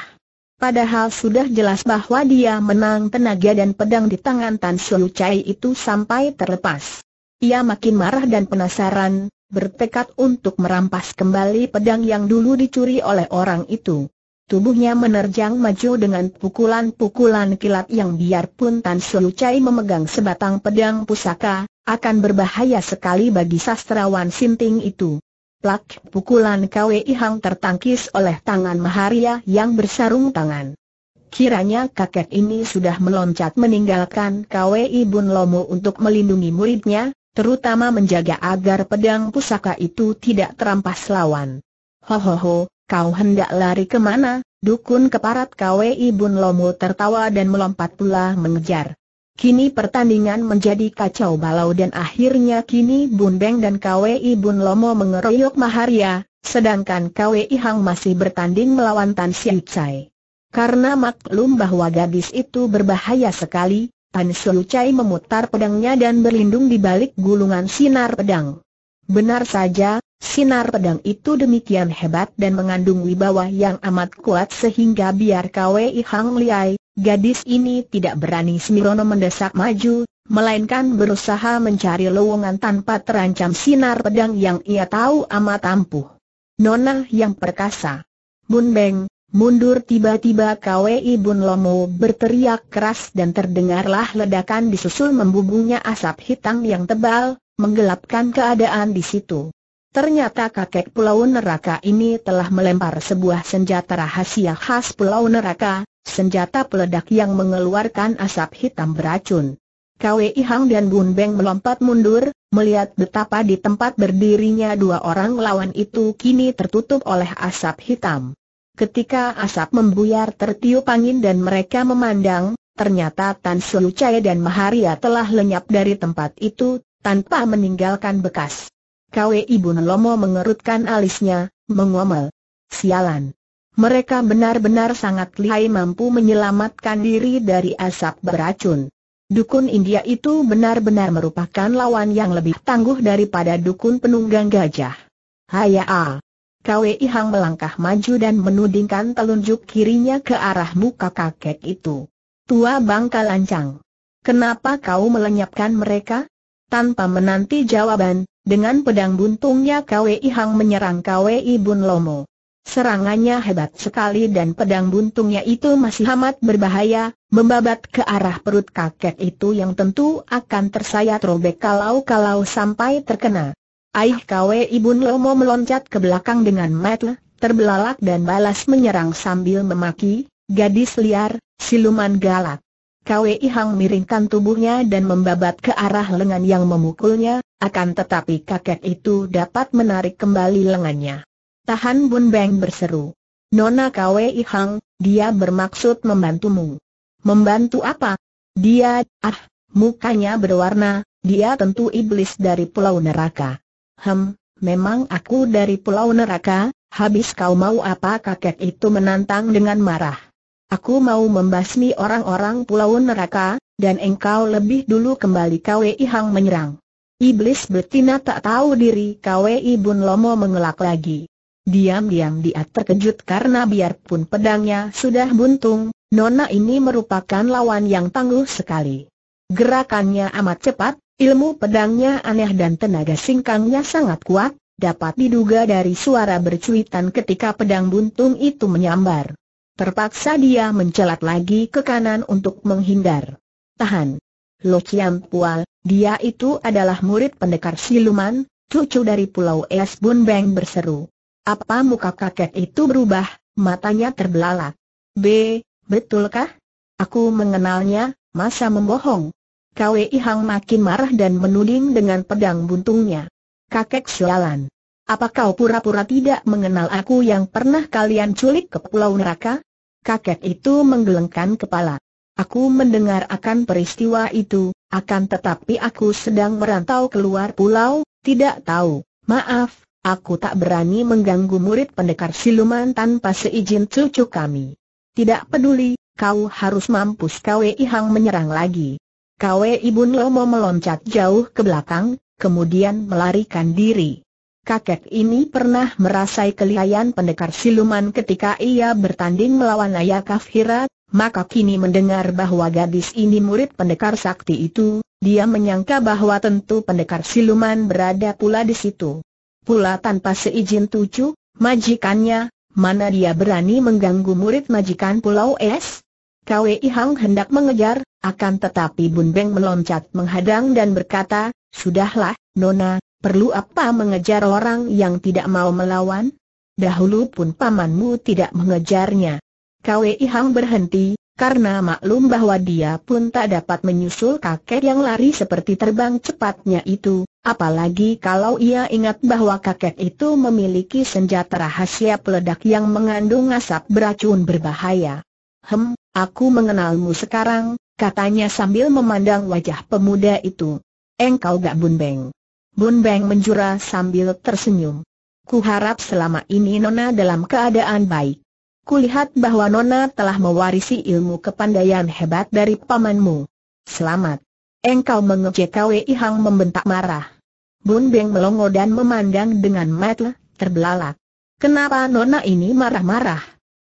Padahal sudah jelas bahwa dia menang tenaga dan pedang di tangan Tan Siu Chai itu sampai terlepas. Ia makin marah dan penasaran, bertekad untuk merampas kembali pedang yang dulu dicuri oleh orang itu. Tubuhnya menerjang maju dengan pukulan-pukulan kilat yang biarpun Tan Siu Chai memegang sebatang pedang pusaka, akan berbahaya sekali bagi sastrawan Sinting itu. Plak pukulan KWI Hang tertangkis oleh tangan Maharia yang bersarung tangan. Kiranya kakek ini sudah meloncat meninggalkan KWI Bun Lomo untuk melindungi muridnya, terutama menjaga agar pedang pusaka itu tidak terampas lawan. Ho ho ho, kau hendak lari kemana? Dukun keparat KWI Bun Lomo tertawa dan melompat pula mengejar. Kini pertandingan menjadi kacau balau dan akhirnya kini Bun Beng dan KWI Bun Lomo mengeroyok Maharia, sedangkan KWI Hang masih bertanding melawan Tan Siu Chai. Karena maklum bahwa gadis itu berbahaya sekali, Tan Siu Chai memutar pedangnya dan berlindung di balik gulungan sinar pedang. Benar saja, sinar pedang itu demikian hebat dan mengandung wibawa yang amat kuat sehingga biar KWI Hang Liai, Gadis ini tidak berani Semirono mendesak maju, melainkan berusaha mencari lowongan tanpa terancam sinar pedang yang ia tahu amat ampuh. Nona yang perkasa. Bun Beng, mundur tiba-tiba KWI Bun Lomo berteriak keras dan terdengarlah ledakan disusul membumbungnya asap hitam yang tebal, menggelapkan keadaan di situ. Ternyata kakek pulau neraka ini telah melempar sebuah senjata rahasia khas pulau neraka, senjata peledak yang mengeluarkan asap hitam beracun. Kwe Hang dan Bun Beng melompat mundur, melihat betapa di tempat berdirinya dua orang lawan itu kini tertutup oleh asap hitam. Ketika asap membuyar tertiup angin dan mereka memandang, ternyata Tan Chai dan Maharia telah lenyap dari tempat itu, tanpa meninggalkan bekas. Kwe Ibu Nelomo mengerutkan alisnya, mengomel. Sialan. Mereka benar-benar sangat lihai mampu menyelamatkan diri dari asap beracun. Dukun India itu benar-benar merupakan lawan yang lebih tangguh daripada dukun penunggang gajah. Hayaa. Kwi Hang melangkah maju dan menudingkan telunjuk kirinya ke arah muka kakek itu. Tua bangka lancang. Kenapa kau melenyapkan mereka? Tanpa menanti jawaban, dengan pedang buntungnya KWI Hang menyerang KWI Bun Lomo. Serangannya hebat sekali dan pedang buntungnya itu masih amat berbahaya, membabat ke arah perut kakek itu yang tentu akan tersayat robek kalau-kalau sampai terkena. Aih KWI Bun Lomo meloncat ke belakang dengan mata, terbelalak dan balas menyerang sambil memaki, gadis liar, siluman galak. Kwei Hang miringkan tubuhnya dan membabat ke arah lengan yang memukulnya, akan tetapi kakek itu dapat menarik kembali lengannya. Tahan Bun Beng berseru. Nona Kwei Hang, dia bermaksud membantumu. Membantu apa? Dia, ah, mukanya berwarna, dia tentu iblis dari pulau neraka. Hem, memang aku dari pulau neraka, habis kau mau apa kakek itu menantang dengan marah. Aku mau membasmi orang-orang pulau neraka, dan engkau lebih dulu kembali KWI Hang menyerang. Iblis betina tak tahu diri KWI Bun Lomo mengelak lagi. Diam-diam dia terkejut karena biarpun pedangnya sudah buntung, Nona ini merupakan lawan yang tangguh sekali. Gerakannya amat cepat, ilmu pedangnya aneh dan tenaga singkangnya sangat kuat, dapat diduga dari suara bercuitan ketika pedang buntung itu menyambar. Terpaksa dia mencelat lagi ke kanan untuk menghindar. Tahan. Lo Chiam Pual, dia itu adalah murid pendekar siluman, cucu dari Pulau Es Bun Beng berseru. Apa muka kakek itu berubah, matanya terbelalak. B, betulkah? Aku mengenalnya, masa membohong. Kwei Hang makin marah dan menuding dengan pedang buntungnya. Kakek sialan. Apa kau pura-pura tidak mengenal aku yang pernah kalian culik ke Pulau Neraka? kakek itu menggelengkan kepala. Aku mendengar akan peristiwa itu, akan tetapi aku sedang merantau keluar pulau, tidak tahu, maaf, aku tak berani mengganggu murid pendekar siluman tanpa seizin cucu kami. Tidak peduli, kau harus mampus kau Hang menyerang lagi. Kau Bun Lomo meloncat jauh ke belakang, kemudian melarikan diri kakek ini pernah merasai kelihayan pendekar siluman ketika ia bertanding melawan Ayah Kafira, maka kini mendengar bahwa gadis ini murid pendekar sakti itu, dia menyangka bahwa tentu pendekar siluman berada pula di situ. Pula tanpa seizin tujuh, majikannya, mana dia berani mengganggu murid majikan Pulau Es? Kwei Hang hendak mengejar, akan tetapi Bun Beng meloncat menghadang dan berkata, Sudahlah, Nona, Perlu apa mengejar orang yang tidak mau melawan? Dahulu pun pamanmu tidak mengejarnya. Kwei Hang berhenti, karena maklum bahwa dia pun tak dapat menyusul kakek yang lari seperti terbang cepatnya itu, apalagi kalau ia ingat bahwa kakek itu memiliki senjata rahasia peledak yang mengandung asap beracun berbahaya. Hem, aku mengenalmu sekarang, katanya sambil memandang wajah pemuda itu. Engkau gak bunbeng. Bun Beng menjura sambil tersenyum. Ku harap selama ini Nona dalam keadaan baik. Kulihat bahwa Nona telah mewarisi ilmu kepandaian hebat dari pamanmu. Selamat. Engkau mengejek Wei Hang membentak marah. Bun Beng melongo dan memandang dengan mata terbelalak. Kenapa Nona ini marah-marah?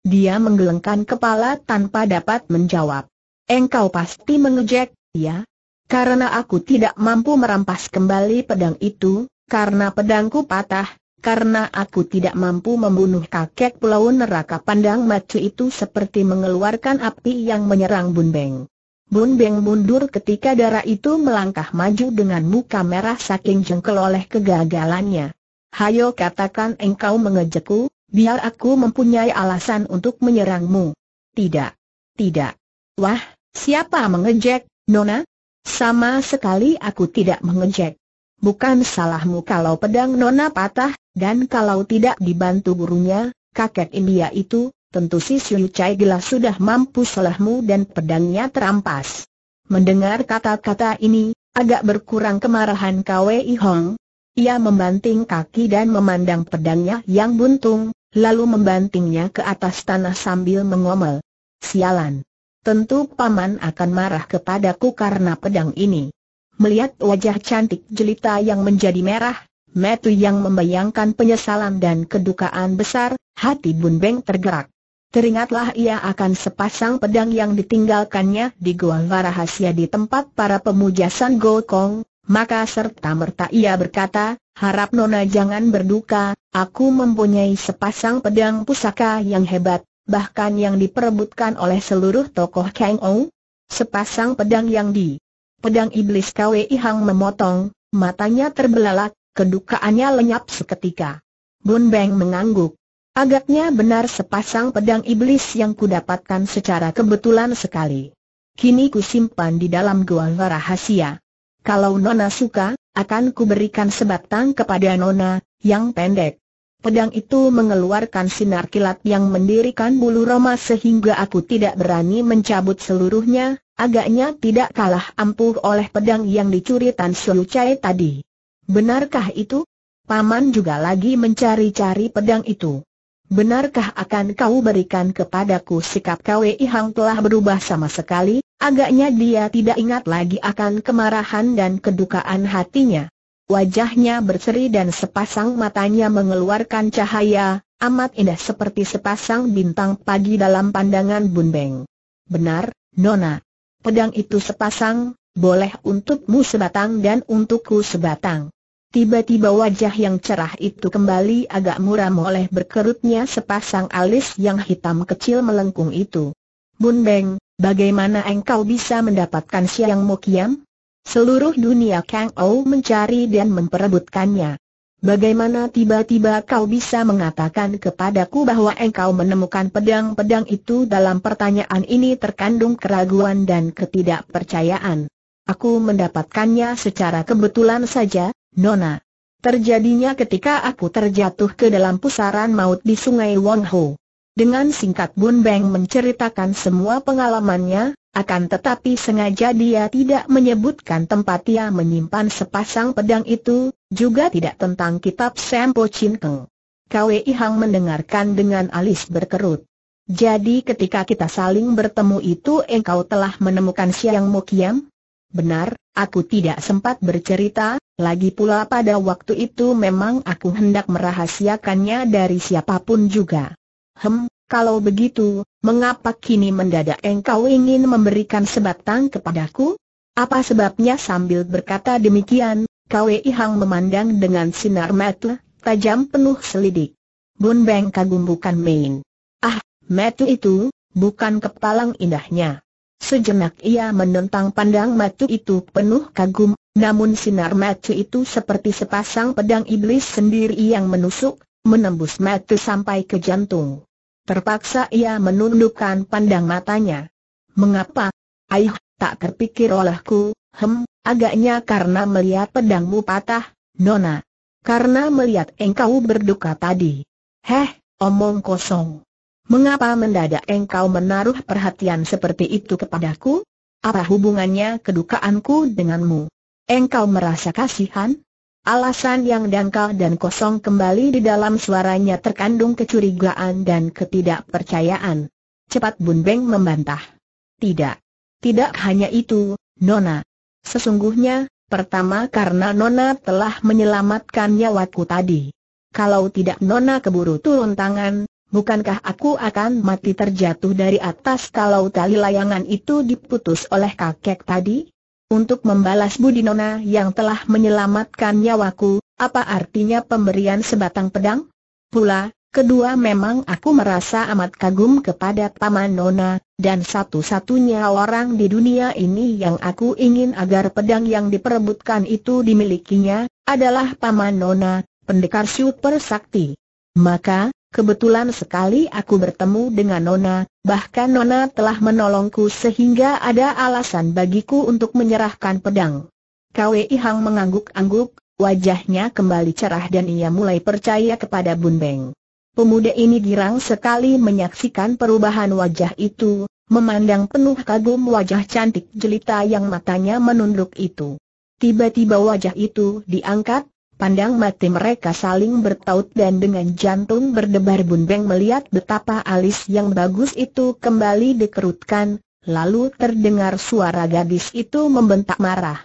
Dia menggelengkan kepala tanpa dapat menjawab. Engkau pasti mengejek, ya? Karena aku tidak mampu merampas kembali pedang itu, karena pedangku patah, karena aku tidak mampu membunuh kakek pulau neraka pandang macu itu seperti mengeluarkan api yang menyerang Bun Beng. Bun Beng mundur ketika darah itu melangkah maju dengan muka merah saking jengkel oleh kegagalannya. Hayo katakan engkau mengejekku, biar aku mempunyai alasan untuk menyerangmu. Tidak. Tidak. Wah, siapa mengejek, Nona? Sama sekali aku tidak mengejek. Bukan salahmu kalau pedang Nona patah, dan kalau tidak dibantu gurunya, kakek India itu, tentu si Siu Chai gelas sudah mampu salahmu dan pedangnya terampas. Mendengar kata-kata ini, agak berkurang kemarahan Kwei Hong. Ia membanting kaki dan memandang pedangnya yang buntung, lalu membantingnya ke atas tanah sambil mengomel. Sialan! Tentu paman akan marah kepadaku karena pedang ini. Melihat wajah cantik jelita yang menjadi merah, Metu yang membayangkan penyesalan dan kedukaan besar, hati Bun Beng tergerak. Teringatlah ia akan sepasang pedang yang ditinggalkannya di Goa Rahasia di tempat para pemuja San Kong, maka serta merta ia berkata, harap Nona jangan berduka, aku mempunyai sepasang pedang pusaka yang hebat, bahkan yang diperebutkan oleh seluruh tokoh Kang Ou. Sepasang pedang yang di pedang iblis Kwei Hang memotong, matanya terbelalak, kedukaannya lenyap seketika. Bun Beng mengangguk. Agaknya benar sepasang pedang iblis yang kudapatkan secara kebetulan sekali. Kini kusimpan di dalam gua rahasia. Kalau Nona suka, akan kuberikan sebatang kepada Nona, yang pendek. Pedang itu mengeluarkan sinar kilat yang mendirikan bulu roma sehingga aku tidak berani mencabut seluruhnya, agaknya tidak kalah ampuh oleh pedang yang dicuri Tan Siu Chai tadi. Benarkah itu? Paman juga lagi mencari-cari pedang itu. Benarkah akan kau berikan kepadaku sikap Kwei Hang telah berubah sama sekali, agaknya dia tidak ingat lagi akan kemarahan dan kedukaan hatinya. Wajahnya berseri dan sepasang matanya mengeluarkan cahaya, amat indah seperti sepasang bintang pagi dalam pandangan Bun Beng. Benar, Nona. Pedang itu sepasang, boleh untukmu sebatang dan untukku sebatang. Tiba-tiba wajah yang cerah itu kembali agak muram oleh berkerutnya sepasang alis yang hitam kecil melengkung itu. Bun Beng, bagaimana engkau bisa mendapatkan Siang mukiam? Seluruh dunia Kang Ou mencari dan memperebutkannya. Bagaimana tiba-tiba kau bisa mengatakan kepadaku bahwa engkau menemukan pedang-pedang itu dalam pertanyaan ini terkandung keraguan dan ketidakpercayaan. Aku mendapatkannya secara kebetulan saja, Nona. Terjadinya ketika aku terjatuh ke dalam pusaran maut di sungai Wonho. Dengan singkat Bun Beng menceritakan semua pengalamannya, akan tetapi sengaja dia tidak menyebutkan tempat ia menyimpan sepasang pedang itu, juga tidak tentang kitab Sempo Chin Keng. Kwei Hang mendengarkan dengan alis berkerut. Jadi ketika kita saling bertemu itu engkau telah menemukan Siang mukiam? Benar, aku tidak sempat bercerita, lagi pula pada waktu itu memang aku hendak merahasiakannya dari siapapun juga. Hem, kalau begitu, mengapa kini mendadak engkau ingin memberikan sebatang kepadaku? Apa sebabnya sambil berkata demikian, Kwei Hang memandang dengan sinar mata tajam penuh selidik. Bun Beng kagum bukan main. Ah, metu itu, bukan kepalang indahnya. Sejenak ia menentang pandang metu itu penuh kagum, namun sinar metu itu seperti sepasang pedang iblis sendiri yang menusuk, menembus metu sampai ke jantung. Terpaksa ia menundukkan pandang matanya. Mengapa? Aih, tak terpikir olehku, hem, agaknya karena melihat pedangmu patah, Nona. Karena melihat engkau berduka tadi. Heh, omong kosong. Mengapa mendadak engkau menaruh perhatian seperti itu kepadaku? Apa hubungannya kedukaanku denganmu? Engkau merasa kasihan? Alasan yang dangkal dan kosong kembali di dalam suaranya terkandung kecurigaan dan ketidakpercayaan. Cepat Bun Beng membantah. Tidak. Tidak hanya itu, Nona. Sesungguhnya, pertama karena Nona telah menyelamatkan nyawaku tadi. Kalau tidak Nona keburu turun tangan, bukankah aku akan mati terjatuh dari atas kalau tali layangan itu diputus oleh kakek tadi? untuk membalas budi Nona yang telah menyelamatkan nyawaku, apa artinya pemberian sebatang pedang? Pula, kedua memang aku merasa amat kagum kepada Paman Nona, dan satu-satunya orang di dunia ini yang aku ingin agar pedang yang diperebutkan itu dimilikinya, adalah Paman Nona, pendekar super sakti. Maka, Kebetulan sekali aku bertemu dengan Nona, bahkan Nona telah menolongku sehingga ada alasan bagiku untuk menyerahkan pedang. Kwei Hang mengangguk-angguk, wajahnya kembali cerah dan ia mulai percaya kepada Bun Beng. Pemuda ini girang sekali menyaksikan perubahan wajah itu, memandang penuh kagum wajah cantik jelita yang matanya menunduk itu. Tiba-tiba wajah itu diangkat, Pandang mati mereka saling bertaut dan dengan jantung berdebar Bun Beng melihat betapa alis yang bagus itu kembali dikerutkan, lalu terdengar suara gadis itu membentak marah.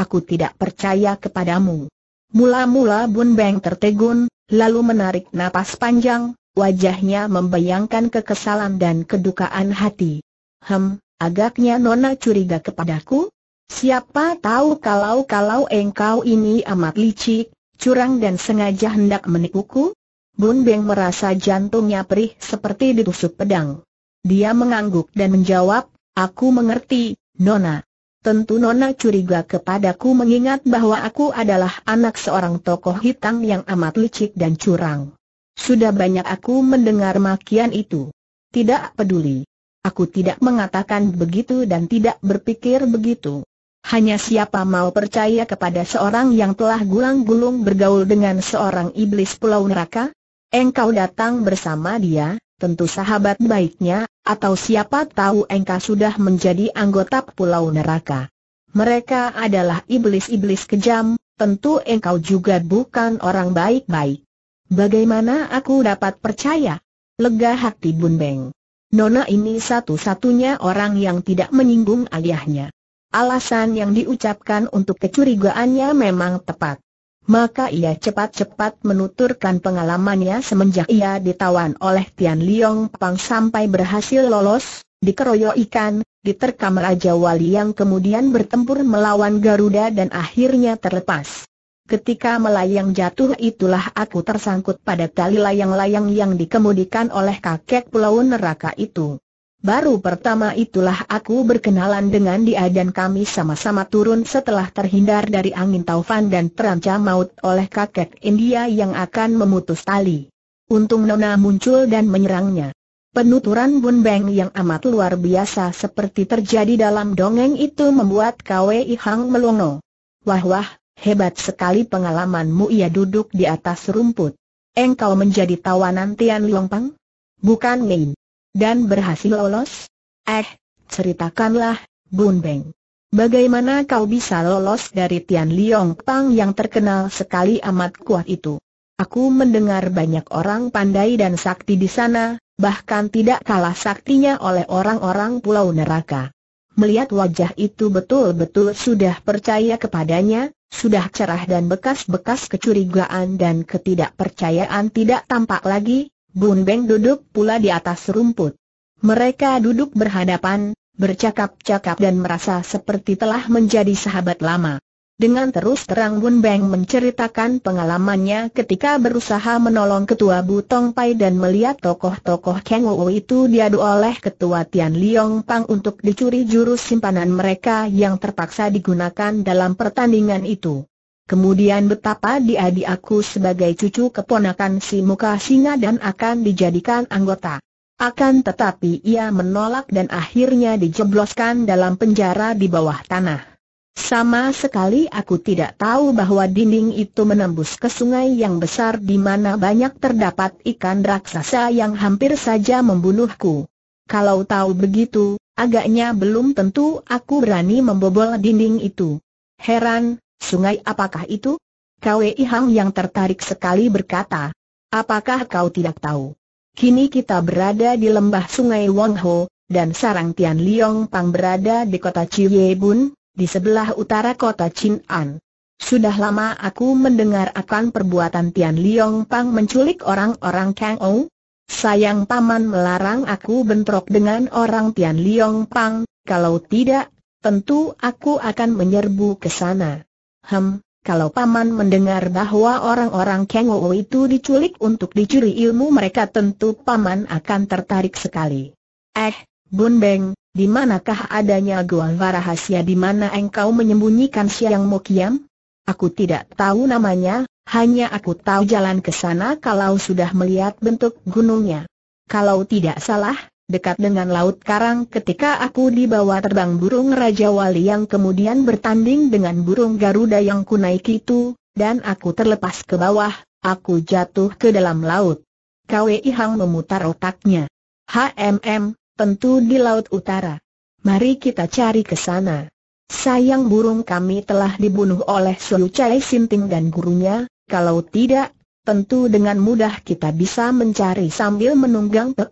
Aku tidak percaya kepadamu. Mula-mula Bun Beng tertegun, lalu menarik napas panjang, wajahnya membayangkan kekesalan dan kedukaan hati. Hem, agaknya Nona curiga kepadaku? Siapa tahu kalau-kalau engkau ini amat licik, curang dan sengaja hendak menipuku? Bun Beng merasa jantungnya perih seperti ditusuk pedang. Dia mengangguk dan menjawab, aku mengerti, Nona. Tentu Nona curiga kepadaku mengingat bahwa aku adalah anak seorang tokoh hitam yang amat licik dan curang. Sudah banyak aku mendengar makian itu. Tidak peduli. Aku tidak mengatakan begitu dan tidak berpikir begitu. Hanya siapa mau percaya kepada seorang yang telah gulang-gulung bergaul dengan seorang iblis pulau neraka? Engkau datang bersama dia, tentu sahabat baiknya, atau siapa tahu engkau sudah menjadi anggota pulau neraka. Mereka adalah iblis-iblis kejam, tentu engkau juga bukan orang baik-baik. Bagaimana aku dapat percaya? Lega hati bun beng. Nona ini satu-satunya orang yang tidak menyinggung ayahnya. Alasan yang diucapkan untuk kecurigaannya memang tepat. Maka ia cepat-cepat menuturkan pengalamannya semenjak ia ditawan oleh Tian Liong Pang sampai berhasil lolos, dikeroyok ikan, diterkam Raja Wali yang kemudian bertempur melawan Garuda dan akhirnya terlepas. Ketika melayang jatuh itulah aku tersangkut pada tali layang-layang yang dikemudikan oleh kakek pulau neraka itu. Baru pertama itulah aku berkenalan dengan dia dan kami sama-sama turun setelah terhindar dari angin taufan dan terancam maut oleh kakek India yang akan memutus tali. Untung Nona muncul dan menyerangnya. Penuturan Bun Beng yang amat luar biasa seperti terjadi dalam dongeng itu membuat Kwei Hang melongo. Wah wah, hebat sekali pengalamanmu ia duduk di atas rumput. Engkau menjadi tawanan Tian Pang? Bukan main. Dan berhasil lolos? Eh, ceritakanlah, Bun Beng. Bagaimana kau bisa lolos dari Tian Liong Pang yang terkenal sekali amat kuat itu? Aku mendengar banyak orang pandai dan sakti di sana, bahkan tidak kalah saktinya oleh orang-orang pulau neraka. Melihat wajah itu betul-betul sudah percaya kepadanya, sudah cerah dan bekas-bekas kecurigaan dan ketidakpercayaan tidak tampak lagi, Bun Beng duduk pula di atas rumput. Mereka duduk berhadapan, bercakap-cakap dan merasa seperti telah menjadi sahabat lama. Dengan terus terang Bun Beng menceritakan pengalamannya ketika berusaha menolong ketua Butong Pai dan melihat tokoh-tokoh Kang Wu itu diadu oleh ketua Tian Liong Pang untuk dicuri jurus simpanan mereka yang terpaksa digunakan dalam pertandingan itu. Kemudian betapa dia diaku sebagai cucu keponakan si muka singa dan akan dijadikan anggota. Akan tetapi ia menolak dan akhirnya dijebloskan dalam penjara di bawah tanah. Sama sekali aku tidak tahu bahwa dinding itu menembus ke sungai yang besar di mana banyak terdapat ikan raksasa yang hampir saja membunuhku. Kalau tahu begitu, agaknya belum tentu aku berani membobol dinding itu. Heran, Sungai apakah itu? Kwei Hang yang tertarik sekali berkata. Apakah kau tidak tahu? Kini kita berada di lembah sungai Wong Ho, dan sarang Tian Liong Pang berada di kota Chiyue Bun, di sebelah utara kota Chin An. Sudah lama aku mendengar akan perbuatan Tian Liong Pang menculik orang-orang Kang Ou. Sayang paman melarang aku bentrok dengan orang Tian Liong Pang, kalau tidak, tentu aku akan menyerbu ke sana. Hem, kalau paman mendengar bahwa orang-orang Kengo itu diculik untuk dicuri ilmu mereka tentu paman akan tertarik sekali. Eh, Bun Beng, di manakah adanya gua rahasia di mana engkau menyembunyikan siang Mokiam? Aku tidak tahu namanya, hanya aku tahu jalan ke sana kalau sudah melihat bentuk gunungnya. Kalau tidak salah, dekat dengan Laut Karang ketika aku dibawa terbang burung Raja Wali yang kemudian bertanding dengan burung Garuda yang kunaik itu, dan aku terlepas ke bawah, aku jatuh ke dalam laut. KWI Hang memutar otaknya. HMM, tentu di Laut Utara. Mari kita cari ke sana. Sayang burung kami telah dibunuh oleh Suyu Chai Sinting dan gurunya, kalau tidak, tentu dengan mudah kita bisa mencari sambil menunggang Pek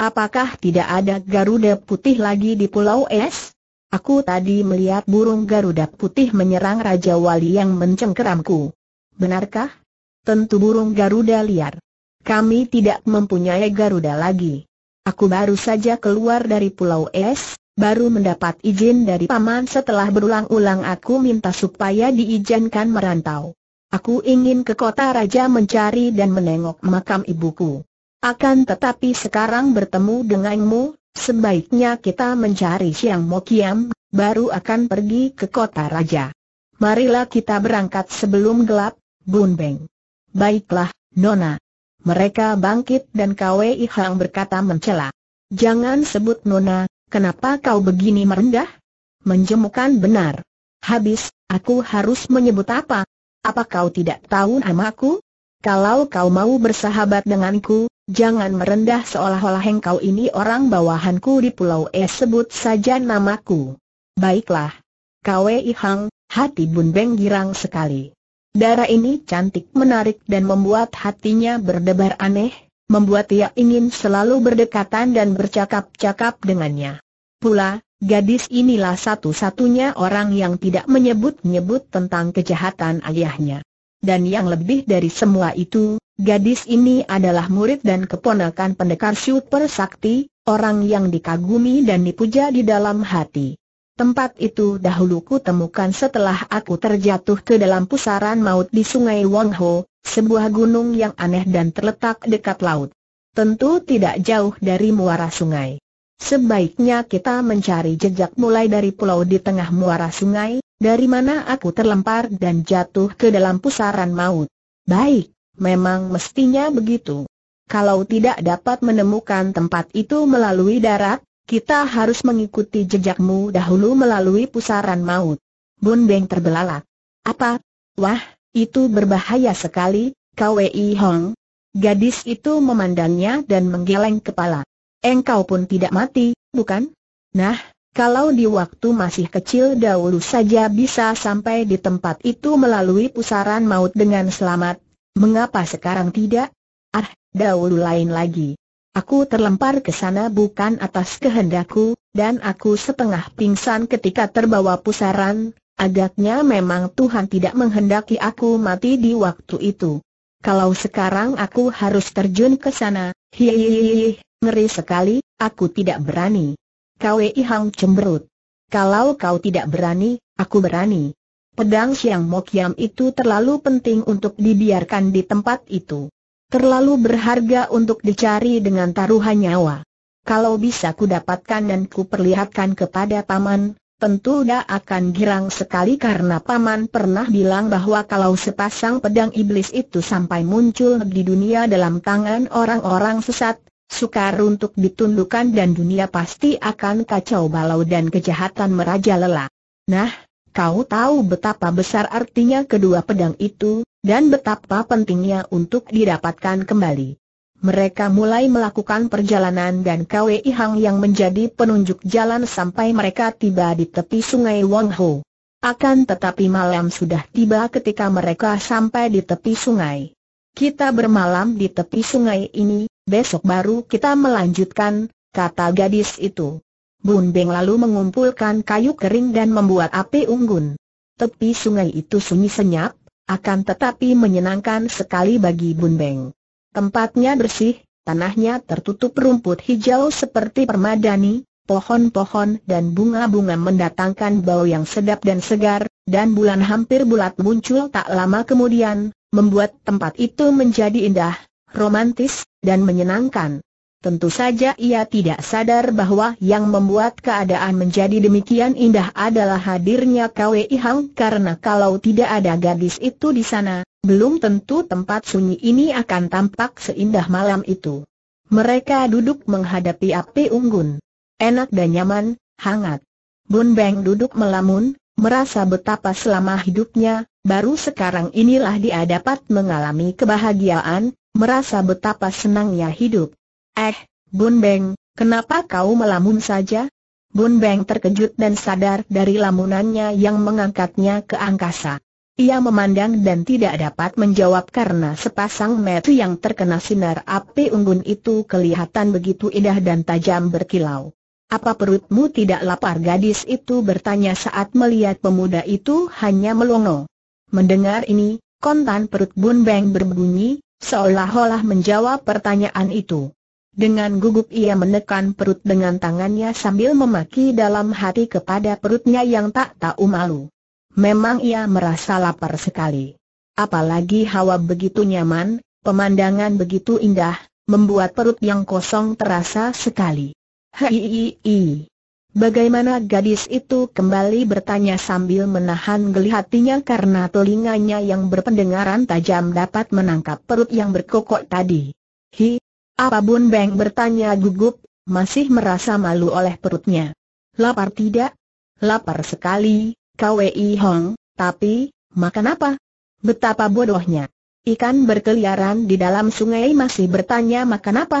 Apakah tidak ada Garuda Putih lagi di Pulau Es? Aku tadi melihat burung Garuda Putih menyerang Raja Wali yang mencengkeramku. Benarkah? Tentu burung Garuda liar. Kami tidak mempunyai Garuda lagi. Aku baru saja keluar dari Pulau Es, baru mendapat izin dari Paman setelah berulang-ulang aku minta supaya diizinkan merantau. Aku ingin ke kota raja mencari dan menengok makam ibuku. Akan tetapi sekarang bertemu denganmu, sebaiknya kita mencari Siang Mokiam, baru akan pergi ke kota raja. Marilah kita berangkat sebelum gelap, Bun Beng. Baiklah, Nona. Mereka bangkit dan Kwei Hang berkata mencela. Jangan sebut Nona, kenapa kau begini merendah? Menjemukan benar. Habis, aku harus menyebut apa? Apa kau tidak tahu namaku? Kalau kau mau bersahabat denganku, jangan merendah seolah-olah engkau ini orang bawahanku di Pulau E sebut saja namaku. Baiklah. Kwei Hang, hati Bun Beng girang sekali. Darah ini cantik menarik dan membuat hatinya berdebar aneh, membuat ia ingin selalu berdekatan dan bercakap-cakap dengannya. Pula, Gadis inilah satu-satunya orang yang tidak menyebut-nyebut tentang kejahatan ayahnya. Dan yang lebih dari semua itu, Gadis ini adalah murid dan keponakan pendekar super sakti, orang yang dikagumi dan dipuja di dalam hati. Tempat itu dahulu ku temukan setelah aku terjatuh ke dalam pusaran maut di sungai Wangho, sebuah gunung yang aneh dan terletak dekat laut. Tentu tidak jauh dari muara sungai. Sebaiknya kita mencari jejak mulai dari pulau di tengah muara sungai, dari mana aku terlempar dan jatuh ke dalam pusaran maut. Baik, Memang mestinya begitu. Kalau tidak dapat menemukan tempat itu melalui darat, kita harus mengikuti jejakmu dahulu melalui pusaran maut. Bun Beng terbelalak. Apa? Wah, itu berbahaya sekali, Kwei Hong. Gadis itu memandangnya dan menggeleng kepala. Engkau pun tidak mati, bukan? Nah, kalau di waktu masih kecil dahulu saja bisa sampai di tempat itu melalui pusaran maut dengan selamat, Mengapa sekarang tidak? Ah, dahulu lain lagi. Aku terlempar ke sana bukan atas kehendakku, dan aku setengah pingsan ketika terbawa pusaran, agaknya memang Tuhan tidak menghendaki aku mati di waktu itu. Kalau sekarang aku harus terjun ke sana, hihihihi, ngeri sekali, aku tidak berani. Kwei Hang cemberut. Kalau kau tidak berani, aku berani. Pedang Siang Mokiam itu terlalu penting untuk dibiarkan di tempat itu. Terlalu berharga untuk dicari dengan taruhan nyawa. Kalau bisa ku dapatkan dan ku perlihatkan kepada paman, tentu dia akan girang sekali karena paman pernah bilang bahwa kalau sepasang pedang iblis itu sampai muncul di dunia dalam tangan orang-orang sesat, sukar untuk ditundukkan dan dunia pasti akan kacau balau dan kejahatan merajalela. Nah, Kau tahu betapa besar artinya kedua pedang itu, dan betapa pentingnya untuk didapatkan kembali. Mereka mulai melakukan perjalanan dan Kwei Hang yang menjadi penunjuk jalan sampai mereka tiba di tepi sungai Wong Ho. Akan tetapi malam sudah tiba ketika mereka sampai di tepi sungai. Kita bermalam di tepi sungai ini, besok baru kita melanjutkan, kata gadis itu. Bun Beng lalu mengumpulkan kayu kering dan membuat api unggun. Tepi sungai itu sunyi senyap, akan tetapi menyenangkan sekali bagi Bun Beng. Tempatnya bersih, tanahnya tertutup rumput hijau seperti permadani, pohon-pohon dan bunga-bunga mendatangkan bau yang sedap dan segar, dan bulan hampir bulat muncul tak lama kemudian, membuat tempat itu menjadi indah, romantis, dan menyenangkan. Tentu saja ia tidak sadar bahwa yang membuat keadaan menjadi demikian indah adalah hadirnya Kwei Hang karena kalau tidak ada gadis itu di sana, belum tentu tempat sunyi ini akan tampak seindah malam itu. Mereka duduk menghadapi api unggun. Enak dan nyaman, hangat. Bun Beng duduk melamun, merasa betapa selama hidupnya, baru sekarang inilah dia dapat mengalami kebahagiaan, merasa betapa senangnya hidup. Eh, Bun Beng, kenapa kau melamun saja? Bun Beng terkejut dan sadar dari lamunannya yang mengangkatnya ke angkasa. Ia memandang dan tidak dapat menjawab karena sepasang mata yang terkena sinar api unggun itu kelihatan begitu indah dan tajam berkilau. Apa perutmu tidak lapar gadis itu bertanya saat melihat pemuda itu hanya melongo. Mendengar ini, kontan perut Bun Beng berbunyi, seolah-olah menjawab pertanyaan itu. Dengan gugup ia menekan perut dengan tangannya sambil memaki dalam hati kepada perutnya yang tak tahu malu. Memang ia merasa lapar sekali. Apalagi hawa begitu nyaman, pemandangan begitu indah, membuat perut yang kosong terasa sekali. Hihihi. Bagaimana gadis itu kembali bertanya sambil menahan geli hatinya karena telinganya yang berpendengaran tajam dapat menangkap perut yang berkokok tadi. Hi, apa Bun Beng bertanya gugup, masih merasa malu oleh perutnya. Lapar tidak? Lapar sekali, KWI Hong, tapi, makan apa? Betapa bodohnya. Ikan berkeliaran di dalam sungai masih bertanya makan apa?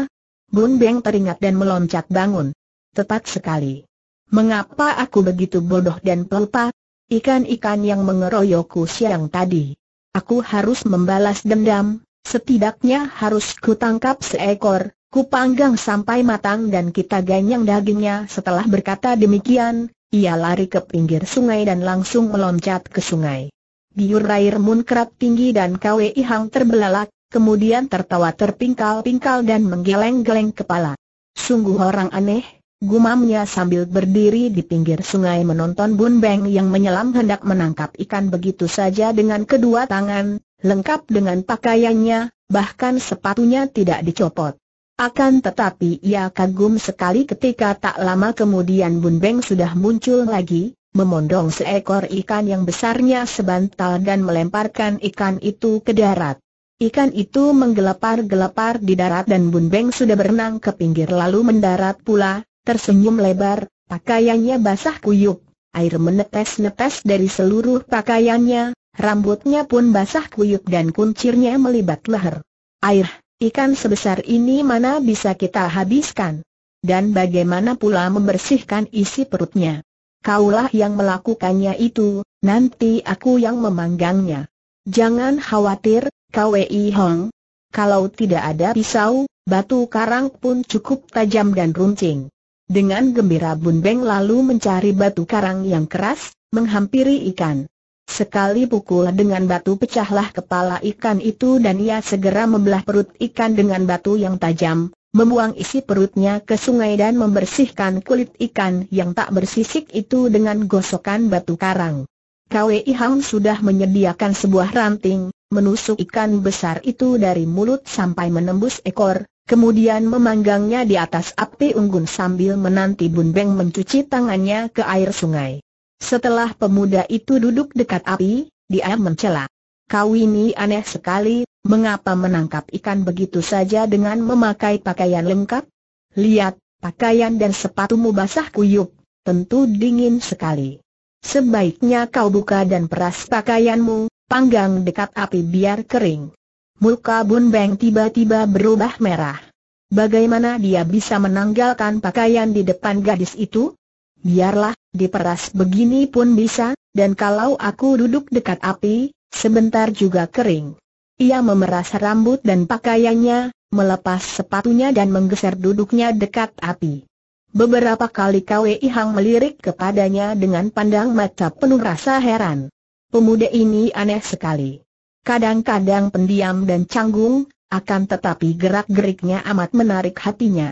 Bun Beng teringat dan meloncat bangun. Tepat sekali. Mengapa aku begitu bodoh dan pelupa? Ikan-ikan yang mengeroyokku siang tadi. Aku harus membalas dendam, Setidaknya harus kutangkap seekor, kupanggang sampai matang dan kita ganyang dagingnya Setelah berkata demikian, ia lari ke pinggir sungai dan langsung meloncat ke sungai Biur air munkrat tinggi dan Kwei Hang terbelalak, kemudian tertawa terpingkal-pingkal dan menggeleng-geleng kepala. Sungguh orang aneh, gumamnya sambil berdiri di pinggir sungai menonton Bun Beng yang menyelam hendak menangkap ikan begitu saja dengan kedua tangan, lengkap dengan pakaiannya, bahkan sepatunya tidak dicopot. Akan tetapi ia kagum sekali ketika tak lama kemudian Bun Beng sudah muncul lagi, memondong seekor ikan yang besarnya sebantal dan melemparkan ikan itu ke darat. Ikan itu menggelepar-gelepar di darat dan Bun Beng sudah berenang ke pinggir lalu mendarat pula, tersenyum lebar, pakaiannya basah kuyup, air menetes-netes dari seluruh pakaiannya, Rambutnya pun basah kuyup dan kuncirnya melibat leher. Air, ikan sebesar ini mana bisa kita habiskan? Dan bagaimana pula membersihkan isi perutnya? Kaulah yang melakukannya itu, nanti aku yang memanggangnya. Jangan khawatir, KWI Hong. Kalau tidak ada pisau, batu karang pun cukup tajam dan runcing. Dengan gembira Bun Beng lalu mencari batu karang yang keras, menghampiri ikan. Sekali pukul dengan batu pecahlah kepala ikan itu dan ia segera membelah perut ikan dengan batu yang tajam, membuang isi perutnya ke sungai dan membersihkan kulit ikan yang tak bersisik itu dengan gosokan batu karang. Kwei Hang sudah menyediakan sebuah ranting, menusuk ikan besar itu dari mulut sampai menembus ekor, kemudian memanggangnya di atas api unggun sambil menanti Bun Beng mencuci tangannya ke air sungai. Setelah pemuda itu duduk dekat api, dia mencela. Kau ini aneh sekali, mengapa menangkap ikan begitu saja dengan memakai pakaian lengkap? Lihat, pakaian dan sepatumu basah kuyup, tentu dingin sekali. Sebaiknya kau buka dan peras pakaianmu, panggang dekat api biar kering. Muka Bun Beng tiba-tiba berubah merah. Bagaimana dia bisa menanggalkan pakaian di depan gadis itu? Biarlah, diperas begini pun bisa, dan kalau aku duduk dekat api, sebentar juga kering. Ia memeras rambut dan pakaiannya, melepas sepatunya dan menggeser duduknya dekat api. Beberapa kali kwe Hang melirik kepadanya dengan pandang mata penuh rasa heran. Pemuda ini aneh sekali. Kadang-kadang pendiam dan canggung, akan tetapi gerak-geriknya amat menarik hatinya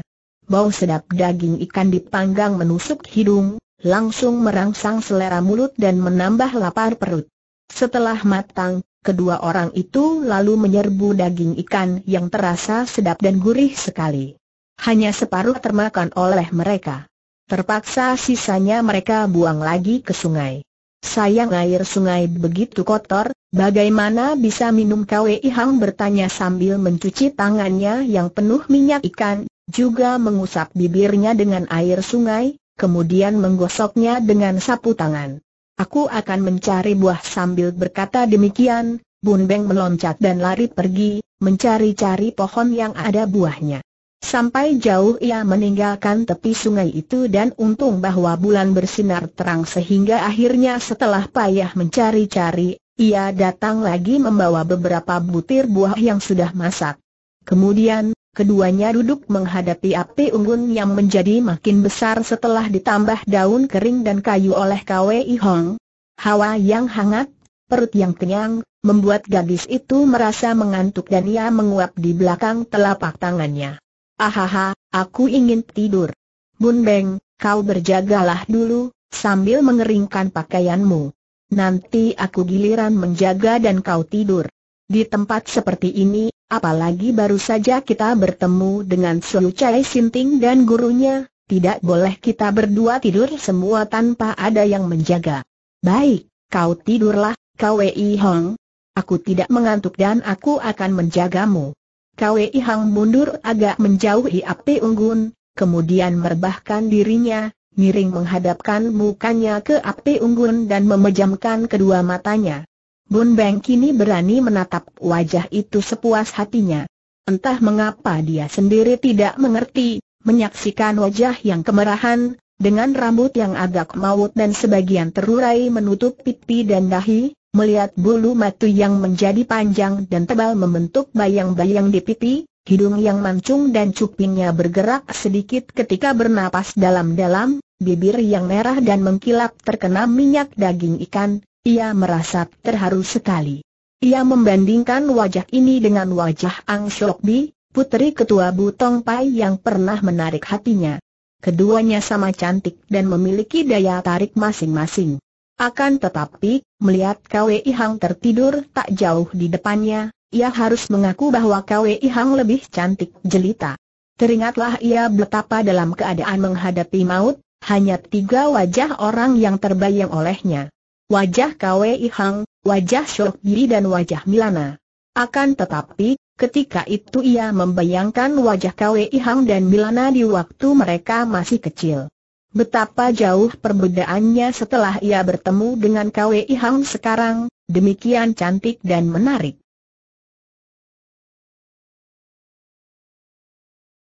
bau sedap daging ikan dipanggang menusuk hidung, langsung merangsang selera mulut dan menambah lapar perut. Setelah matang, kedua orang itu lalu menyerbu daging ikan yang terasa sedap dan gurih sekali. Hanya separuh termakan oleh mereka. Terpaksa sisanya mereka buang lagi ke sungai. Sayang air sungai begitu kotor, bagaimana bisa minum Kwei Hang bertanya sambil mencuci tangannya yang penuh minyak ikan, juga mengusap bibirnya dengan air sungai, kemudian menggosoknya dengan sapu tangan. Aku akan mencari buah sambil berkata demikian, Bun Beng meloncat dan lari pergi, mencari-cari pohon yang ada buahnya. Sampai jauh ia meninggalkan tepi sungai itu dan untung bahwa bulan bersinar terang sehingga akhirnya setelah payah mencari-cari, ia datang lagi membawa beberapa butir buah yang sudah masak. Kemudian, keduanya duduk menghadapi api unggun yang menjadi makin besar setelah ditambah daun kering dan kayu oleh Kwei Hong. Hawa yang hangat, perut yang kenyang, membuat gadis itu merasa mengantuk dan ia menguap di belakang telapak tangannya. Ahaha, aku ingin tidur. Bun Beng, kau berjagalah dulu, sambil mengeringkan pakaianmu. Nanti aku giliran menjaga dan kau tidur. Di tempat seperti ini, Apalagi baru saja kita bertemu dengan Su Chai Sinting dan gurunya, tidak boleh kita berdua tidur semua tanpa ada yang menjaga. Baik, kau tidurlah, Kwei Hong. Aku tidak mengantuk dan aku akan menjagamu. Kwei Hong mundur agak menjauhi api unggun, kemudian merbahkan dirinya, miring menghadapkan mukanya ke api unggun dan memejamkan kedua matanya. Bun Beng kini berani menatap wajah itu sepuas hatinya. Entah mengapa dia sendiri tidak mengerti, menyaksikan wajah yang kemerahan, dengan rambut yang agak maut dan sebagian terurai menutup pipi dan dahi, melihat bulu mata yang menjadi panjang dan tebal membentuk bayang-bayang di pipi, hidung yang mancung dan cupingnya bergerak sedikit ketika bernapas dalam-dalam, bibir yang merah dan mengkilap terkena minyak daging ikan, ia merasa terharu sekali. Ia membandingkan wajah ini dengan wajah Ang Bi, putri ketua Butong Pai yang pernah menarik hatinya. Keduanya sama cantik dan memiliki daya tarik masing-masing. Akan tetapi, melihat Kwei Hang tertidur tak jauh di depannya, ia harus mengaku bahwa Kwei Hang lebih cantik jelita. Teringatlah ia betapa dalam keadaan menghadapi maut, hanya tiga wajah orang yang terbayang olehnya wajah Kwei Hang, wajah Shok Yi dan wajah Milana. Akan tetapi, ketika itu ia membayangkan wajah Kwei Hang dan Milana di waktu mereka masih kecil. Betapa jauh perbedaannya setelah ia bertemu dengan Kwei Hang sekarang, demikian cantik dan menarik.